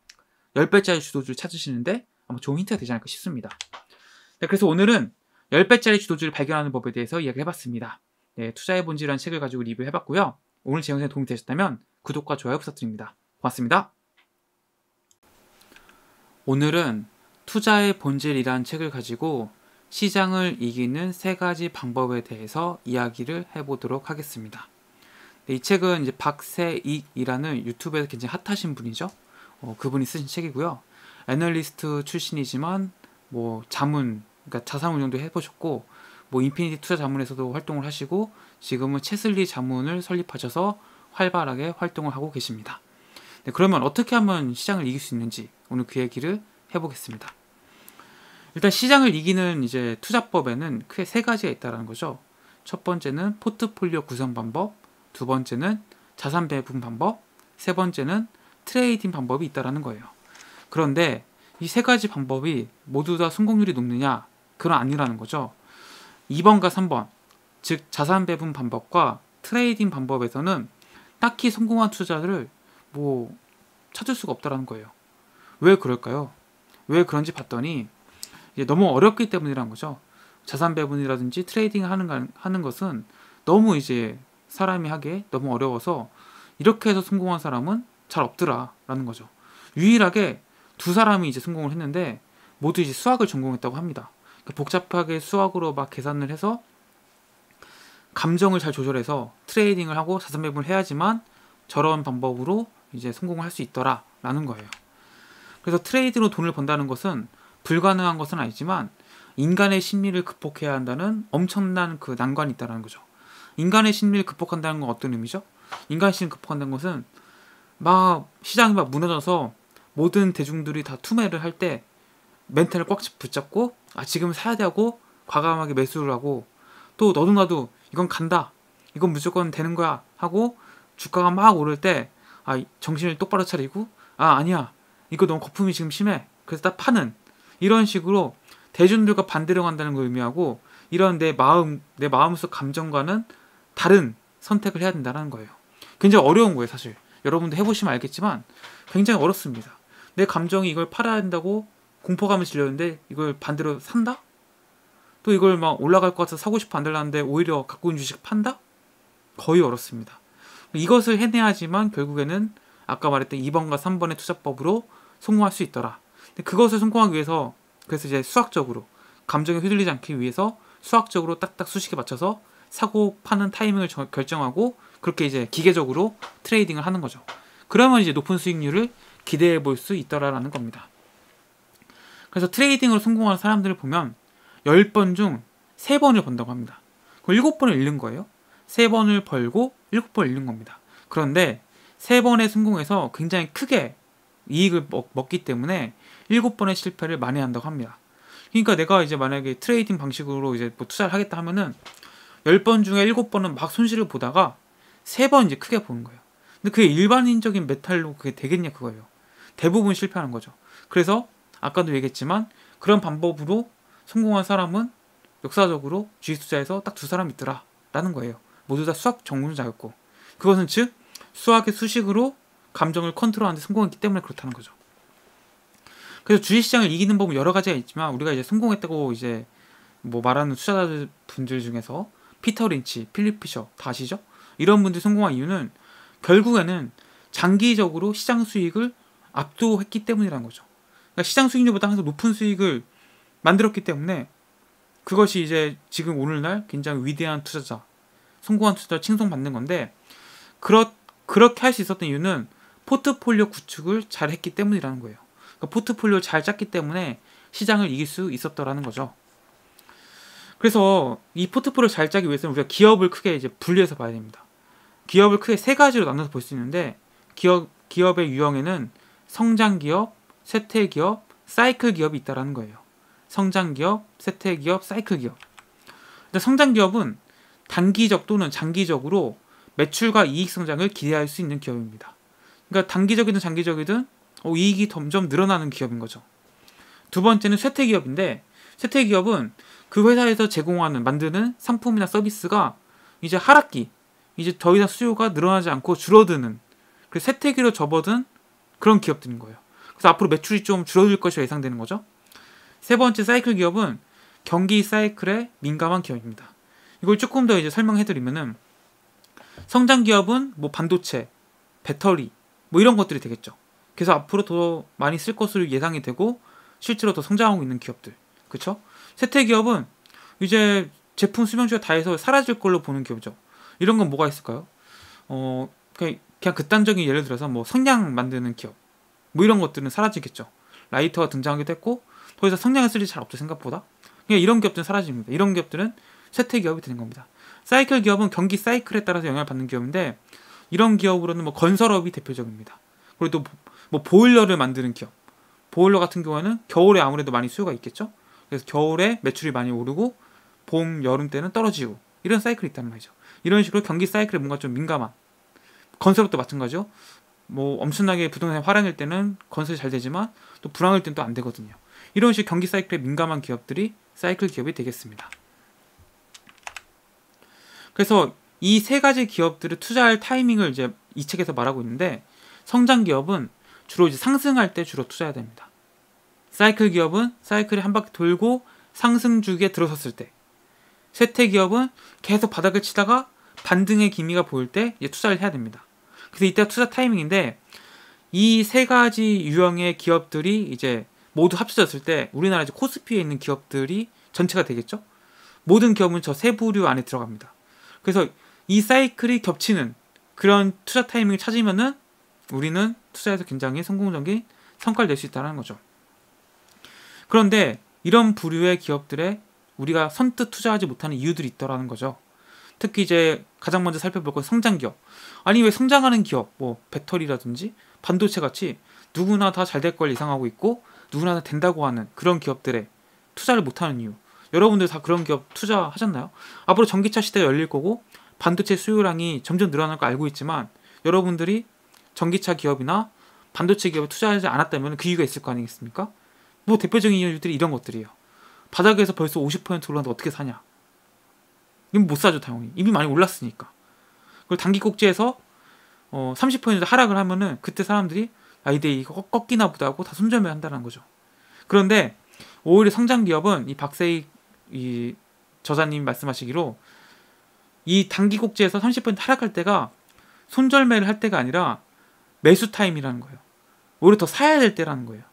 10배짜리 주도주를 찾으시는데 아마 좋은 힌트가 되지 않을까 싶습니다. 네, 그래서 오늘은 10배짜리 주도주를 발견하는 법에 대해서 이야기해 봤습니다. 네, 투자의 본질이라는 책을 가지고 리뷰해봤고요. 오늘 제 영상이 도움이 되셨다면 구독과 좋아요 부탁드립니다. 고맙습니다. 오늘은 투자의 본질이라는 책을 가지고 시장을 이기는 세 가지 방법에 대해서 이야기를 해보도록 하겠습니다. 네, 이 책은 이제 박세익이라는 유튜브에서 굉장히 핫하신 분이죠. 어, 그분이 쓰신 책이고요. 애널리스트 출신이지만 뭐 자문, 그러니까 자산운용도 해보셨고 뭐 인피니티 투자 자문에서도 활동을 하시고 지금은 채슬리 자문을 설립하셔서 활발하게 활동을 하고 계십니다. 네, 그러면 어떻게 하면 시장을 이길 수 있는지 오늘 그 얘기를 해보겠습니다. 일단 시장을 이기는 이제 투자법에는 크게 세 가지가 있다는 거죠. 첫 번째는 포트폴리오 구성 방법, 두 번째는 자산 배분 방법, 세 번째는 트레이딩 방법이 있다라는 거예요. 그런데 이 세 가지 방법이 모두 다 성공률이 높느냐? 그건 아니라는 거죠. 2번과 3번, 즉 자산 배분 방법과 트레이딩 방법에서는 딱히 성공한 투자를 뭐 찾을 수가 없다라는 거예요. 왜 그럴까요? 왜 그런지 봤더니 너무 어렵기 때문이라는 거죠. 자산 배분이라든지 트레이딩 하는, 하는 것은 너무 이제 사람이 하기에 너무 어려워서 이렇게 해서 성공한 사람은 잘 없더라라는 거죠. 유일하게 두 사람이 이제 성공을 했는데 모두 이제 수학을 전공했다고 합니다. 그 복잡하게 수학으로 막 계산을 해서 감정을 잘 조절해서 트레이딩을 하고 자산 배분을 해야지만 저런 방법으로 이제 성공을 할 수 있더라라는 거예요. 그래서 트레이드로 돈을 번다는 것은 불가능한 것은 아니지만 인간의 심리를 극복해야 한다는 엄청난 그 난관이 있다는 거죠. 인간의 심리를 극복한다는 건 어떤 의미죠? 인간 심리를 극복한다는 것은 막 시장이 막 무너져서 모든 대중들이 다 투매를 할때 멘탈을 꽉 붙잡고 아 지금 사야 되고 과감하게 매수를 하고 또 너도 나도 이건 간다 이건 무조건 되는 거야 하고 주가가 막 오를 때 아 정신을 똑바로 차리고 아 아니야 이거 너무 거품이 지금 심해 그래서 딱 파는 이런 식으로 대중들과 반대로 간다는 걸 의미하고 이런 내 마음 내 마음속 감정과는 다른 선택을 해야 된다는 거예요 굉장히 어려운 거예요 사실 여러분도 해보시면 알겠지만 굉장히 어렵습니다 내 감정이 이걸 팔아야 된다고 공포감을 질렸는데 이걸 반대로 산다? 또 이걸 막 올라갈 것 같아서 사고 싶어 안 들라는데 오히려 갖고 있는 주식 판다? 거의 어렵습니다. 이것을 해내야지만 결국에는 아까 말했던 2번과 3번의 투자법으로 성공할 수 있더라. 그것을 성공하기 위해서 그래서 이제 수학적으로 감정에 휘둘리지 않기 위해서 수학적으로 딱딱 수식에 맞춰서 사고 파는 타이밍을 저, 결정하고 그렇게 이제 기계적으로 트레이딩을 하는 거죠. 그러면 이제 높은 수익률을 기대해 볼 수 있더라라는 겁니다. 그래서 트레이딩으로 성공하는 사람들을 보면 10번 중 3번을 번다고 합니다. 그럼 7번을 잃는 거예요. 3번을 벌고 7번을 잃는 겁니다. 그런데 3번에 성공해서 굉장히 크게 이익을 먹, 기 때문에 7번의 실패를 많이 한다고 합니다. 그러니까 내가 이제 만약에 트레이딩 방식으로 이제 뭐 투자를 하겠다 하면은 10번 중에 7번은 막 손실을 보다가 3번 이제 크게 보는 거예요. 근데 그게 일반인적인 메탈로 그게 되겠냐 그거예요. 대부분 실패하는 거죠. 그래서 아까도 얘기했지만 그런 방법으로 성공한 사람은 역사적으로 주식투자에서 딱 두 사람 있더라 라는 거예요. 모두 다 수학 전문자였고 그것은 즉 수학의 수식으로 감정을 컨트롤하는데 성공했기 때문에 그렇다는 거죠. 그래서 주식시장을 이기는 법은 여러 가지가 있지만 우리가 이제 성공했다고 이제 뭐 말하는 투자자 분들 중에서 피터 린치, 필립 피셔 다 아시죠? 이런 분들이 성공한 이유는 결국에는 장기적으로 시장 수익을 압도했기 때문이라는 거죠. 그러니까 시장 수익률보다 항상 높은 수익을 만들었기 때문에 그것이 이제 지금 오늘날 굉장히 위대한 투자자, 성공한 투자자 칭송받는 건데 그렇 그렇게 할 수 있었던 이유는 포트폴리오 구축을 잘 했기 때문이라는 거예요. 그러니까 포트폴리오잘 짰기 때문에 시장을 이길 수 있었더라는 거죠. 그래서 이포트폴리오잘 짜기 위해서는 우리가 기업을 크게 이제 분리해서 봐야 됩니다. 기업을 크게 세 가지로 나눠서 볼 수 있는데 기업 기업의 유형에는 성장 기업, 쇠퇴 기업, 사이클 기업이 있다라는 거예요. 성장 기업, 쇠퇴 기업, 사이클 기업. 근데 성장 기업은 단기적 또는 장기적으로 매출과 이익 성장을 기대할 수 있는 기업입니다. 그러니까 단기적이든 장기적이든 어, 이익이 점점 늘어나는 기업인 거죠. 두 번째는 쇠퇴 기업인데 쇠퇴 기업은 그 회사에서 제공하는 만드는 상품이나 서비스가 이제 하락기 이제 더 이상 수요가 늘어나지 않고 줄어드는 그 쇠퇴기로 접어든 그런 기업들인 거예요. 그래서 앞으로 매출이 좀 줄어들 것이라 예상되는 거죠. 세 번째 사이클 기업은 경기 사이클에 민감한 기업입니다. 이걸 조금 더 이제 설명해드리면은 성장 기업은 뭐 반도체, 배터리 뭐 이런 것들이 되겠죠. 그래서 앞으로 더 많이 쓸 것으로 예상이 되고 실제로 더 성장하고 있는 기업들, 그렇죠? 세태 기업은 이제 제품 수명주가 다해서 사라질 걸로 보는 기업이죠. 이런 건 뭐가 있을까요? 어 그냥, 그냥 극단적인 예를 들어서 뭐 성냥 만드는 기업, 뭐 이런 것들은 사라지겠죠. 라이터가 등장하기도 했고 더 이상 성장의 쓰리 잘 없죠 생각보다. 그냥 그러니까 이런 기업들은 사라집니다. 이런 기업들은 쇠퇴 기업이 되는 겁니다. 사이클 기업은 경기 사이클에 따라서 영향을 받는 기업인데 이런 기업으로는 뭐 건설업이 대표적입니다. 그리고 또뭐 보일러를 만드는 기업. 보일러 같은 경우에는 겨울에 아무래도 많이 수요가 있겠죠. 그래서 겨울에 매출이 많이 오르고 봄, 여름 때는 떨어지고 이런 사이클이 있단 말이죠. 이런 식으로 경기 사이클에 뭔가 좀 민감한 건설업도 마찬가지죠. 뭐 엄청나게 부동산이 화랑일 때는 건설이 잘 되지만 또 불황일 때는 또 안 되거든요. 이런 식 경기 사이클에 민감한 기업들이 사이클 기업이 되겠습니다. 그래서 이 세 가지 기업들을 투자할 타이밍을 이제 이 책에서 말하고 있는데 성장 기업은 주로 이제 상승할 때 주로 투자해야 됩니다. 사이클 기업은 사이클이 한 바퀴 돌고 상승 주기에 들어섰을 때 세태 기업은 계속 바닥을 치다가 반등의 기미가 보일 때 투자를 해야 됩니다. 그래서 이때 투자 타이밍인데 이 세 가지 유형의 기업들이 이제 모두 합쳐졌을 때 우리나라 이제 코스피에 있는 기업들이 전체가 되겠죠. 모든 기업은 저 세 부류 안에 들어갑니다. 그래서 이 사이클이 겹치는 그런 투자 타이밍을 찾으면은 우리는 투자에서 굉장히 성공적인 성과를 낼 수 있다는 거죠. 그런데 이런 부류의 기업들에 우리가 선뜻 투자하지 못하는 이유들이 있더라는 거죠. 특히 이제 가장 먼저 살펴볼 건 성장 기업. 아니 왜 성장하는 기업 뭐 배터리라든지 반도체 같이 누구나 다 잘 될 걸 예상하고 있고 누구나 다 된다고 하는 그런 기업들에 투자를 못하는 이유 여러분들 다 그런 기업 투자하셨나요? 앞으로 전기차 시대가 열릴 거고 반도체 수요량이 점점 늘어날 거 알고 있지만 여러분들이 전기차 기업이나 반도체 기업에 투자하지 않았다면 그 이유가 있을 거 아니겠습니까? 뭐 대표적인 이유들이 이런 것들이에요. 바닥에서 벌써 50% 올랐는데 어떻게 사냐? 이건 못 사죠 당연히 이미 많이 올랐으니까 그리고 단기 꼭지에서 어3 0 하락을 하면은 그때 사람들이 아 이때 이거 꺾이나 보다 하고 다 손절매 한다는 거죠. 그런데 오히려 성장 기업은 이 박세희 이저자님 말씀하시기로 이 단기 꼭지에서 30% 하락할 때가 손절매를 할 때가 아니라 매수 타임이라는 거예요. 오히려 더 사야 될 때라는 거예요.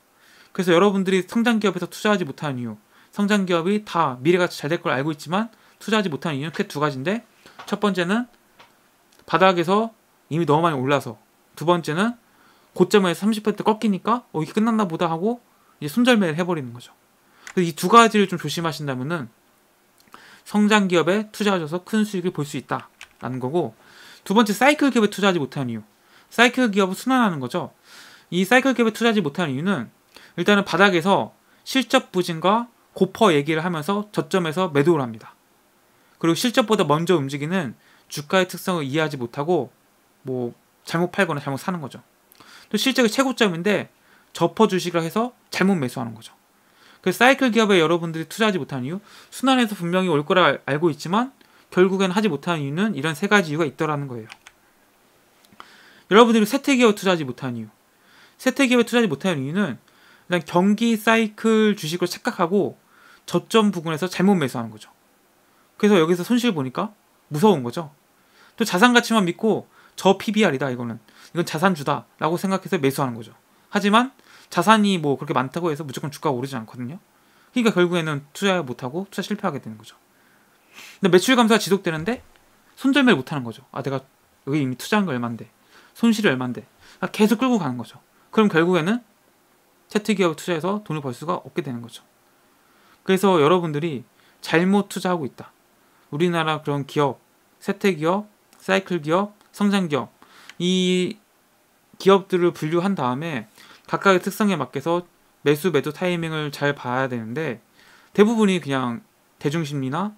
그래서 여러분들이 성장 기업에서 투자하지 못하는 이유, 성장 기업이 다 미래가 잘 될 걸 알고 있지만 투자하지 못하는 이유는 크게 두 가지인데 첫 번째는 바닥에서 이미 너무 많이 올라서 두 번째는 고점에 30% 꺾이니까 어 이게 끝났나 보다 하고 이제 손절매를 해버리는 거죠. 이 두 가지를 좀 조심하신다면은 성장 기업에 투자하셔서 큰 수익을 볼 수 있다라는 거고 두 번째 사이클 기업에 투자하지 못한 이유. 사이클 기업을 순환하는 거죠. 이 사이클 기업에 투자하지 못한 이유는 일단은 바닥에서 실적 부진과 고퍼 얘기를 하면서 저점에서 매도를 합니다. 그리고 실적보다 먼저 움직이는 주가의 특성을 이해하지 못하고 뭐 잘못 팔거나 잘못 사는 거죠. 또 실제 최고점인데 접어 주식을 해서 잘못 매수하는 거죠. 그 사이클 기업에 여러분들이 투자하지 못하는 이유 순환에서 분명히 올 거라 알고 있지만 결국엔 하지 못하는 이유는 이런 세 가지 이유가 있더라는 거예요. 여러분들이 세태 기업에 투자하지 못하는 이유 세태 기업에 투자하지 못하는 이유는 일단 경기 사이클 주식을 착각하고 저점 부근에서 잘못 매수하는 거죠. 그래서 여기서 손실 보니까 무서운 거죠. 또 자산 가치만 믿고 저 PBR이다 이거는 이건 자산주다라고 생각해서 매수하는 거죠. 하지만 자산이 뭐 그렇게 많다고 해서 무조건 주가가 오르지 않거든요. 그러니까 결국에는 투자 못하고 투자 실패하게 되는 거죠. 근데 매출 감소가 지속되는데 손절매를 못하는 거죠. 아 내가 여기 이미 투자한 거 얼만데 손실이 얼만데 그러니까 계속 끌고 가는 거죠. 그럼 결국에는 채트 기업 투자해서 돈을 벌 수가 없게 되는 거죠. 그래서 여러분들이 잘못 투자하고 있다. 우리나라 그런 기업, 세태 기업, 사이클 기업, 성장 기업 이 기업들을 분류한 다음에 각각의 특성에 맞게서 매수 매도 타이밍을 잘 봐야 되는데 대부분이 그냥 대중심리나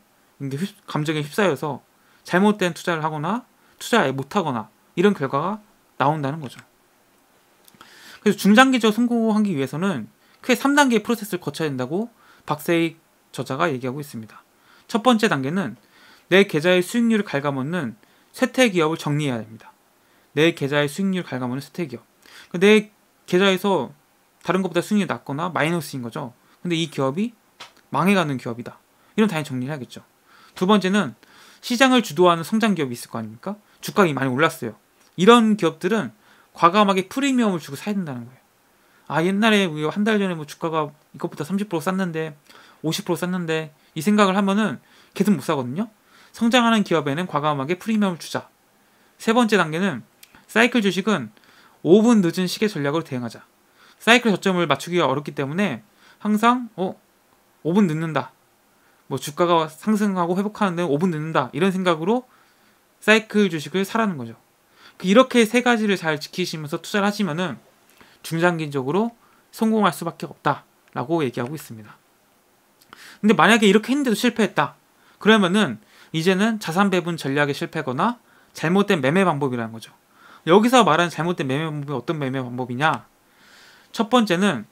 감정에 휩싸여서 잘못된 투자를 하거나 투자 아예 못하거나 이런 결과가 나온다는 거죠. 그래서 중장기적 성공하기 위해서는 크게 3단계의 프로세스를 거쳐야 된다고 박세익 저자가 얘기하고 있습니다. 첫 번째 단계는 내 계좌의 수익률을 갉아먹는 세태 기업을 정리해야 됩니다. 내 계좌의 수익률 갉아보는 세태 기업. 그러니까 내 계좌에서 다른 것보다 수익률이 낮거나 마이너스인 거죠. 근데 이 기업이 망해가는 기업이다. 이런 당연히 정리를 하겠죠. 두 번째는 시장을 주도하는 성장 기업이 있을 거 아닙니까? 주가가 많이 올랐어요. 이런 기업들은 과감하게 프리미엄을 주고 사야 된다는 거예요. 아 옛날에 한 달 전에 뭐 주가가 이것보다 30% 쌌는데 50% 쌌는데 이 생각을 하면은 계속 못 사거든요. 성장하는 기업에는 과감하게 프리미엄을 주자. 세 번째 단계는 사이클 주식은 5분 늦은 시계 전략으로 대응하자. 사이클 저점을 맞추기가 어렵기 때문에 항상 어 5분 늦는다. 뭐 주가가 상승하고 회복하는데 5분 늦는다. 이런 생각으로 사이클 주식을 사라는 거죠. 그 이렇게 세 가지를 잘 지키시면서 투자를 하시면은 중장기적으로 성공할 수밖에 없다라고 얘기하고 있습니다. 근데 만약에 이렇게 했는데도 실패했다. 그러면은 이제는 자산 배분 전략에 실패거나 잘못된 매매 방법이라는 거죠. 여기서 말하는 잘못된 매매 방법이 어떤 매매 방법이냐? 첫 번째는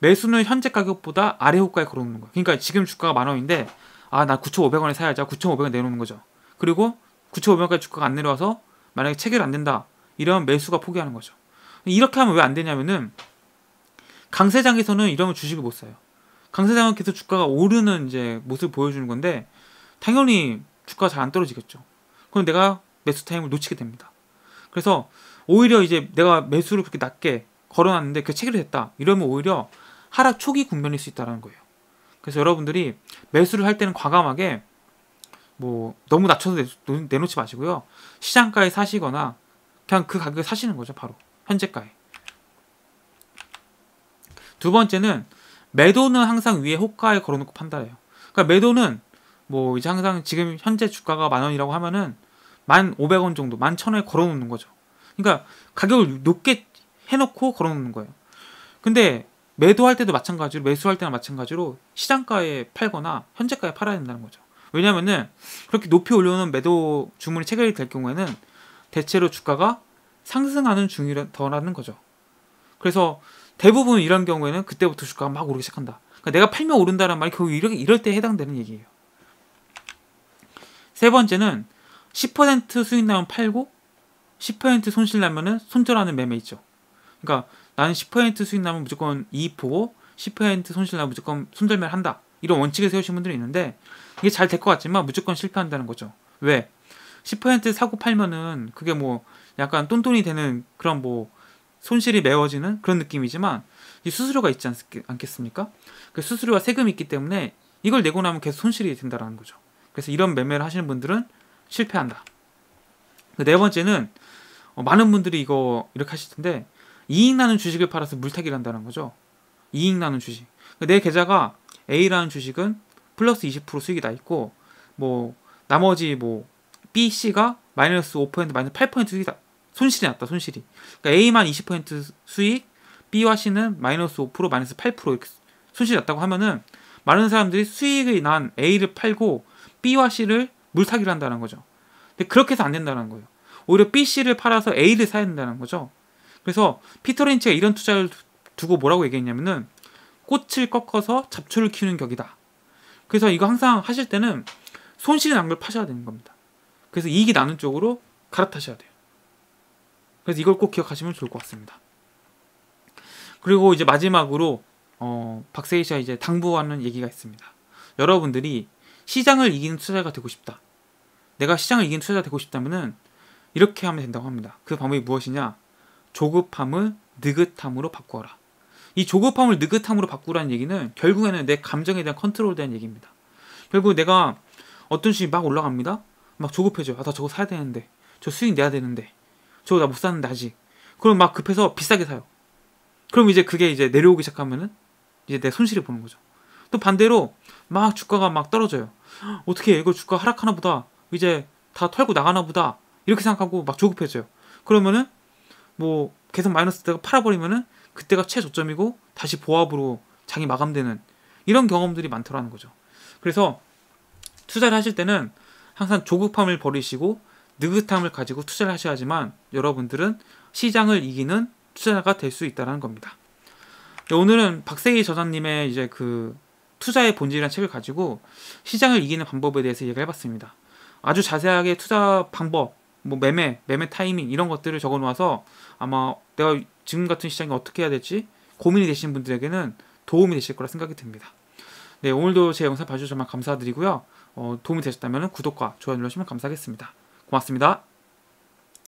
매수는 현재 가격보다 아래 호가에 걸어놓는 거예요. 그러니까 지금 주가가 만 원인데 아나 9,500원에 사야지 9,500원 에 내놓는 거죠. 그리고 9,500원까지 주가가 안 내려와서 만약에 체결 안 된다 이러면 매수가 포기하는 거죠. 이렇게 하면 왜 안 되냐면은 강세장에서는 이러면 주식을 못 사요. 강세장은 계속 주가가 오르는 이제 모습을 보여주는 건데 당연히 주가잘안 떨어지겠죠. 그럼 내가 매수 타임을 놓치게 됩니다. 그래서 오히려 이제 내가 매수를 그렇게 낮게 걸어놨는데 그 체결이 됐다. 이러면 오히려 하락 초기 국면일 수 있다는 거예요. 그래서 여러분들이 매수를 할 때는 과감하게 뭐 너무 낮춰서 내놓지 마시고요. 시장가에 사시거나 그냥 그 가격에 사시는 거죠. 바로 현재가에. 두 번째는 매도는 항상 위에 호가에 걸어놓고 판단해요. 그러니까 매도는 뭐 이제 항상 지금 현재 주가가 만 원이라고 하면은 만 오백 원 정도, 만 천 원에 걸어놓는 거죠. 그러니까 가격을 높게 해놓고 걸어놓는 거예요. 근데 매도할 때도 마찬가지로 매수할 때나 마찬가지로 시장가에 팔거나 현재가에 팔아야 된다는 거죠. 왜냐면은 그렇게 높이 올려놓은 매도 주문이 체결이 될 경우에는 대체로 주가가 상승하는 중이더라는 거죠. 그래서 대부분 이런 경우에는 그때부터 주가가 막 오르기 시작한다. 그러니까 내가 팔면 오른다는 말이 결국 이 이럴 때 해당되는 얘기예요. 세 번째는 10% 수익 나면 팔고 10% 손실 나면은 손절하는 매매 있죠. 그러니까 나는 10% 수익 나면 무조건 이익 보고 10% 손실 나면 무조건 손절매를 한다. 이런 원칙을 세우신 분들이 있는데 이게 잘 될 것 같지만 무조건 실패한다는 거죠. 왜? 10% 사고 팔면은 그게 뭐 약간 똔똔이 되는 그런 뭐 손실이 메워지는 그런 느낌이지만 이 수수료가 있지 않겠습니까? 그 수수료와 세금이 있기 때문에 이걸 내고 나면 계속 손실이 된다라는 거죠. 그래서 이런 매매를 하시는 분들은 실패한다. 그 네 번째는 어, 많은 분들이 이거 이렇게 하실 텐데 이익 나는 주식을 팔아서 물타기를 한다는 거죠. 이익 나는 주식. 내 그 네 계좌가 A라는 주식은 플러스 20% 수익이 나 있고 뭐 나머지 뭐 B, C가 마이너스 5% 마이너스 8% 수익이 다 손실이 났다 손실이. 그러니까 A만 20% 수익, B와 C는 마이너스 5% 마이너스 8% 이렇게 손실이 났다고 하면은 많은 사람들이 수익이 난 A를 팔고 B와 C를 물타기를 한다는 거죠. 근데 그렇게 해서 안 된다는 거예요. 오히려 B, C를 팔아서 A를 사야 된다는 거죠. 그래서 피터 린치가 이런 투자를 두고 뭐라고 얘기했냐면은 꽃을 꺾어서 잡초를 키우는 격이다. 그래서 이거 항상 하실 때는 손실이 난 걸 파셔야 되는 겁니다. 그래서 이익이 나는 쪽으로 갈아타셔야 돼요. 그래서 이걸 꼭 기억하시면 좋을 것 같습니다. 그리고 이제 마지막으로 어, 박세희 씨가 이제 당부하는 얘기가 있습니다. 여러분들이 시장을 이기는 투자자가 되고 싶다. 내가 시장을 이기는 투자자가 되고 싶다면 이렇게 하면 된다고 합니다. 그 방법이 무엇이냐? 조급함을 느긋함으로 바꾸어라. 이 조급함을 느긋함으로 바꾸라는 얘기는 결국에는 내 감정에 대한 컨트롤에 대한 얘기입니다. 결국 내가 어떤 식이 막 올라갑니다. 막 조급해져요. 아, 나 저거 사야 되는데. 저 수익 내야 되는데. 저거 나 못 사는데 아직. 그럼 막 급해서 비싸게 사요. 그럼 이제 그게 이제 내려오기 시작하면은 이제 내 손실을 보는 거죠. 또 반대로 막 주가가 막 떨어져요. 어떻게 이거 주가 하락하나 보다. 이제 다 털고 나가나 보다. 이렇게 생각하고 막 조급해져요. 그러면은 뭐 계속 마이너스 때가 팔아버리면은 그때가 최저점이고 다시 보합으로 장이 마감되는 이런 경험들이 많더라는 거죠. 그래서 투자를 하실 때는 항상 조급함을 버리시고 느긋함을 가지고 투자를 하셔야지만 여러분들은 시장을 이기는 투자자가 될 수 있다는 겁니다. 네, 오늘은 박세희 저자님의 이제 그 투자의 본질이라는 책을 가지고 시장을 이기는 방법에 대해서 얘기를 해봤습니다. 아주 자세하게 투자 방법, 뭐 매매, 매매 타이밍 이런 것들을 적어놓아서 아마 내가 지금 같은 시장이 어떻게 해야 될지 고민이 되시는 분들에게는 도움이 되실 거라 생각이 듭니다. 네, 오늘도 제 영상 봐주셔서 정말 감사드리고요. 어, 도움이 되셨다면 구독과 좋아요 눌러주시면 감사하겠습니다. 고맙습니다.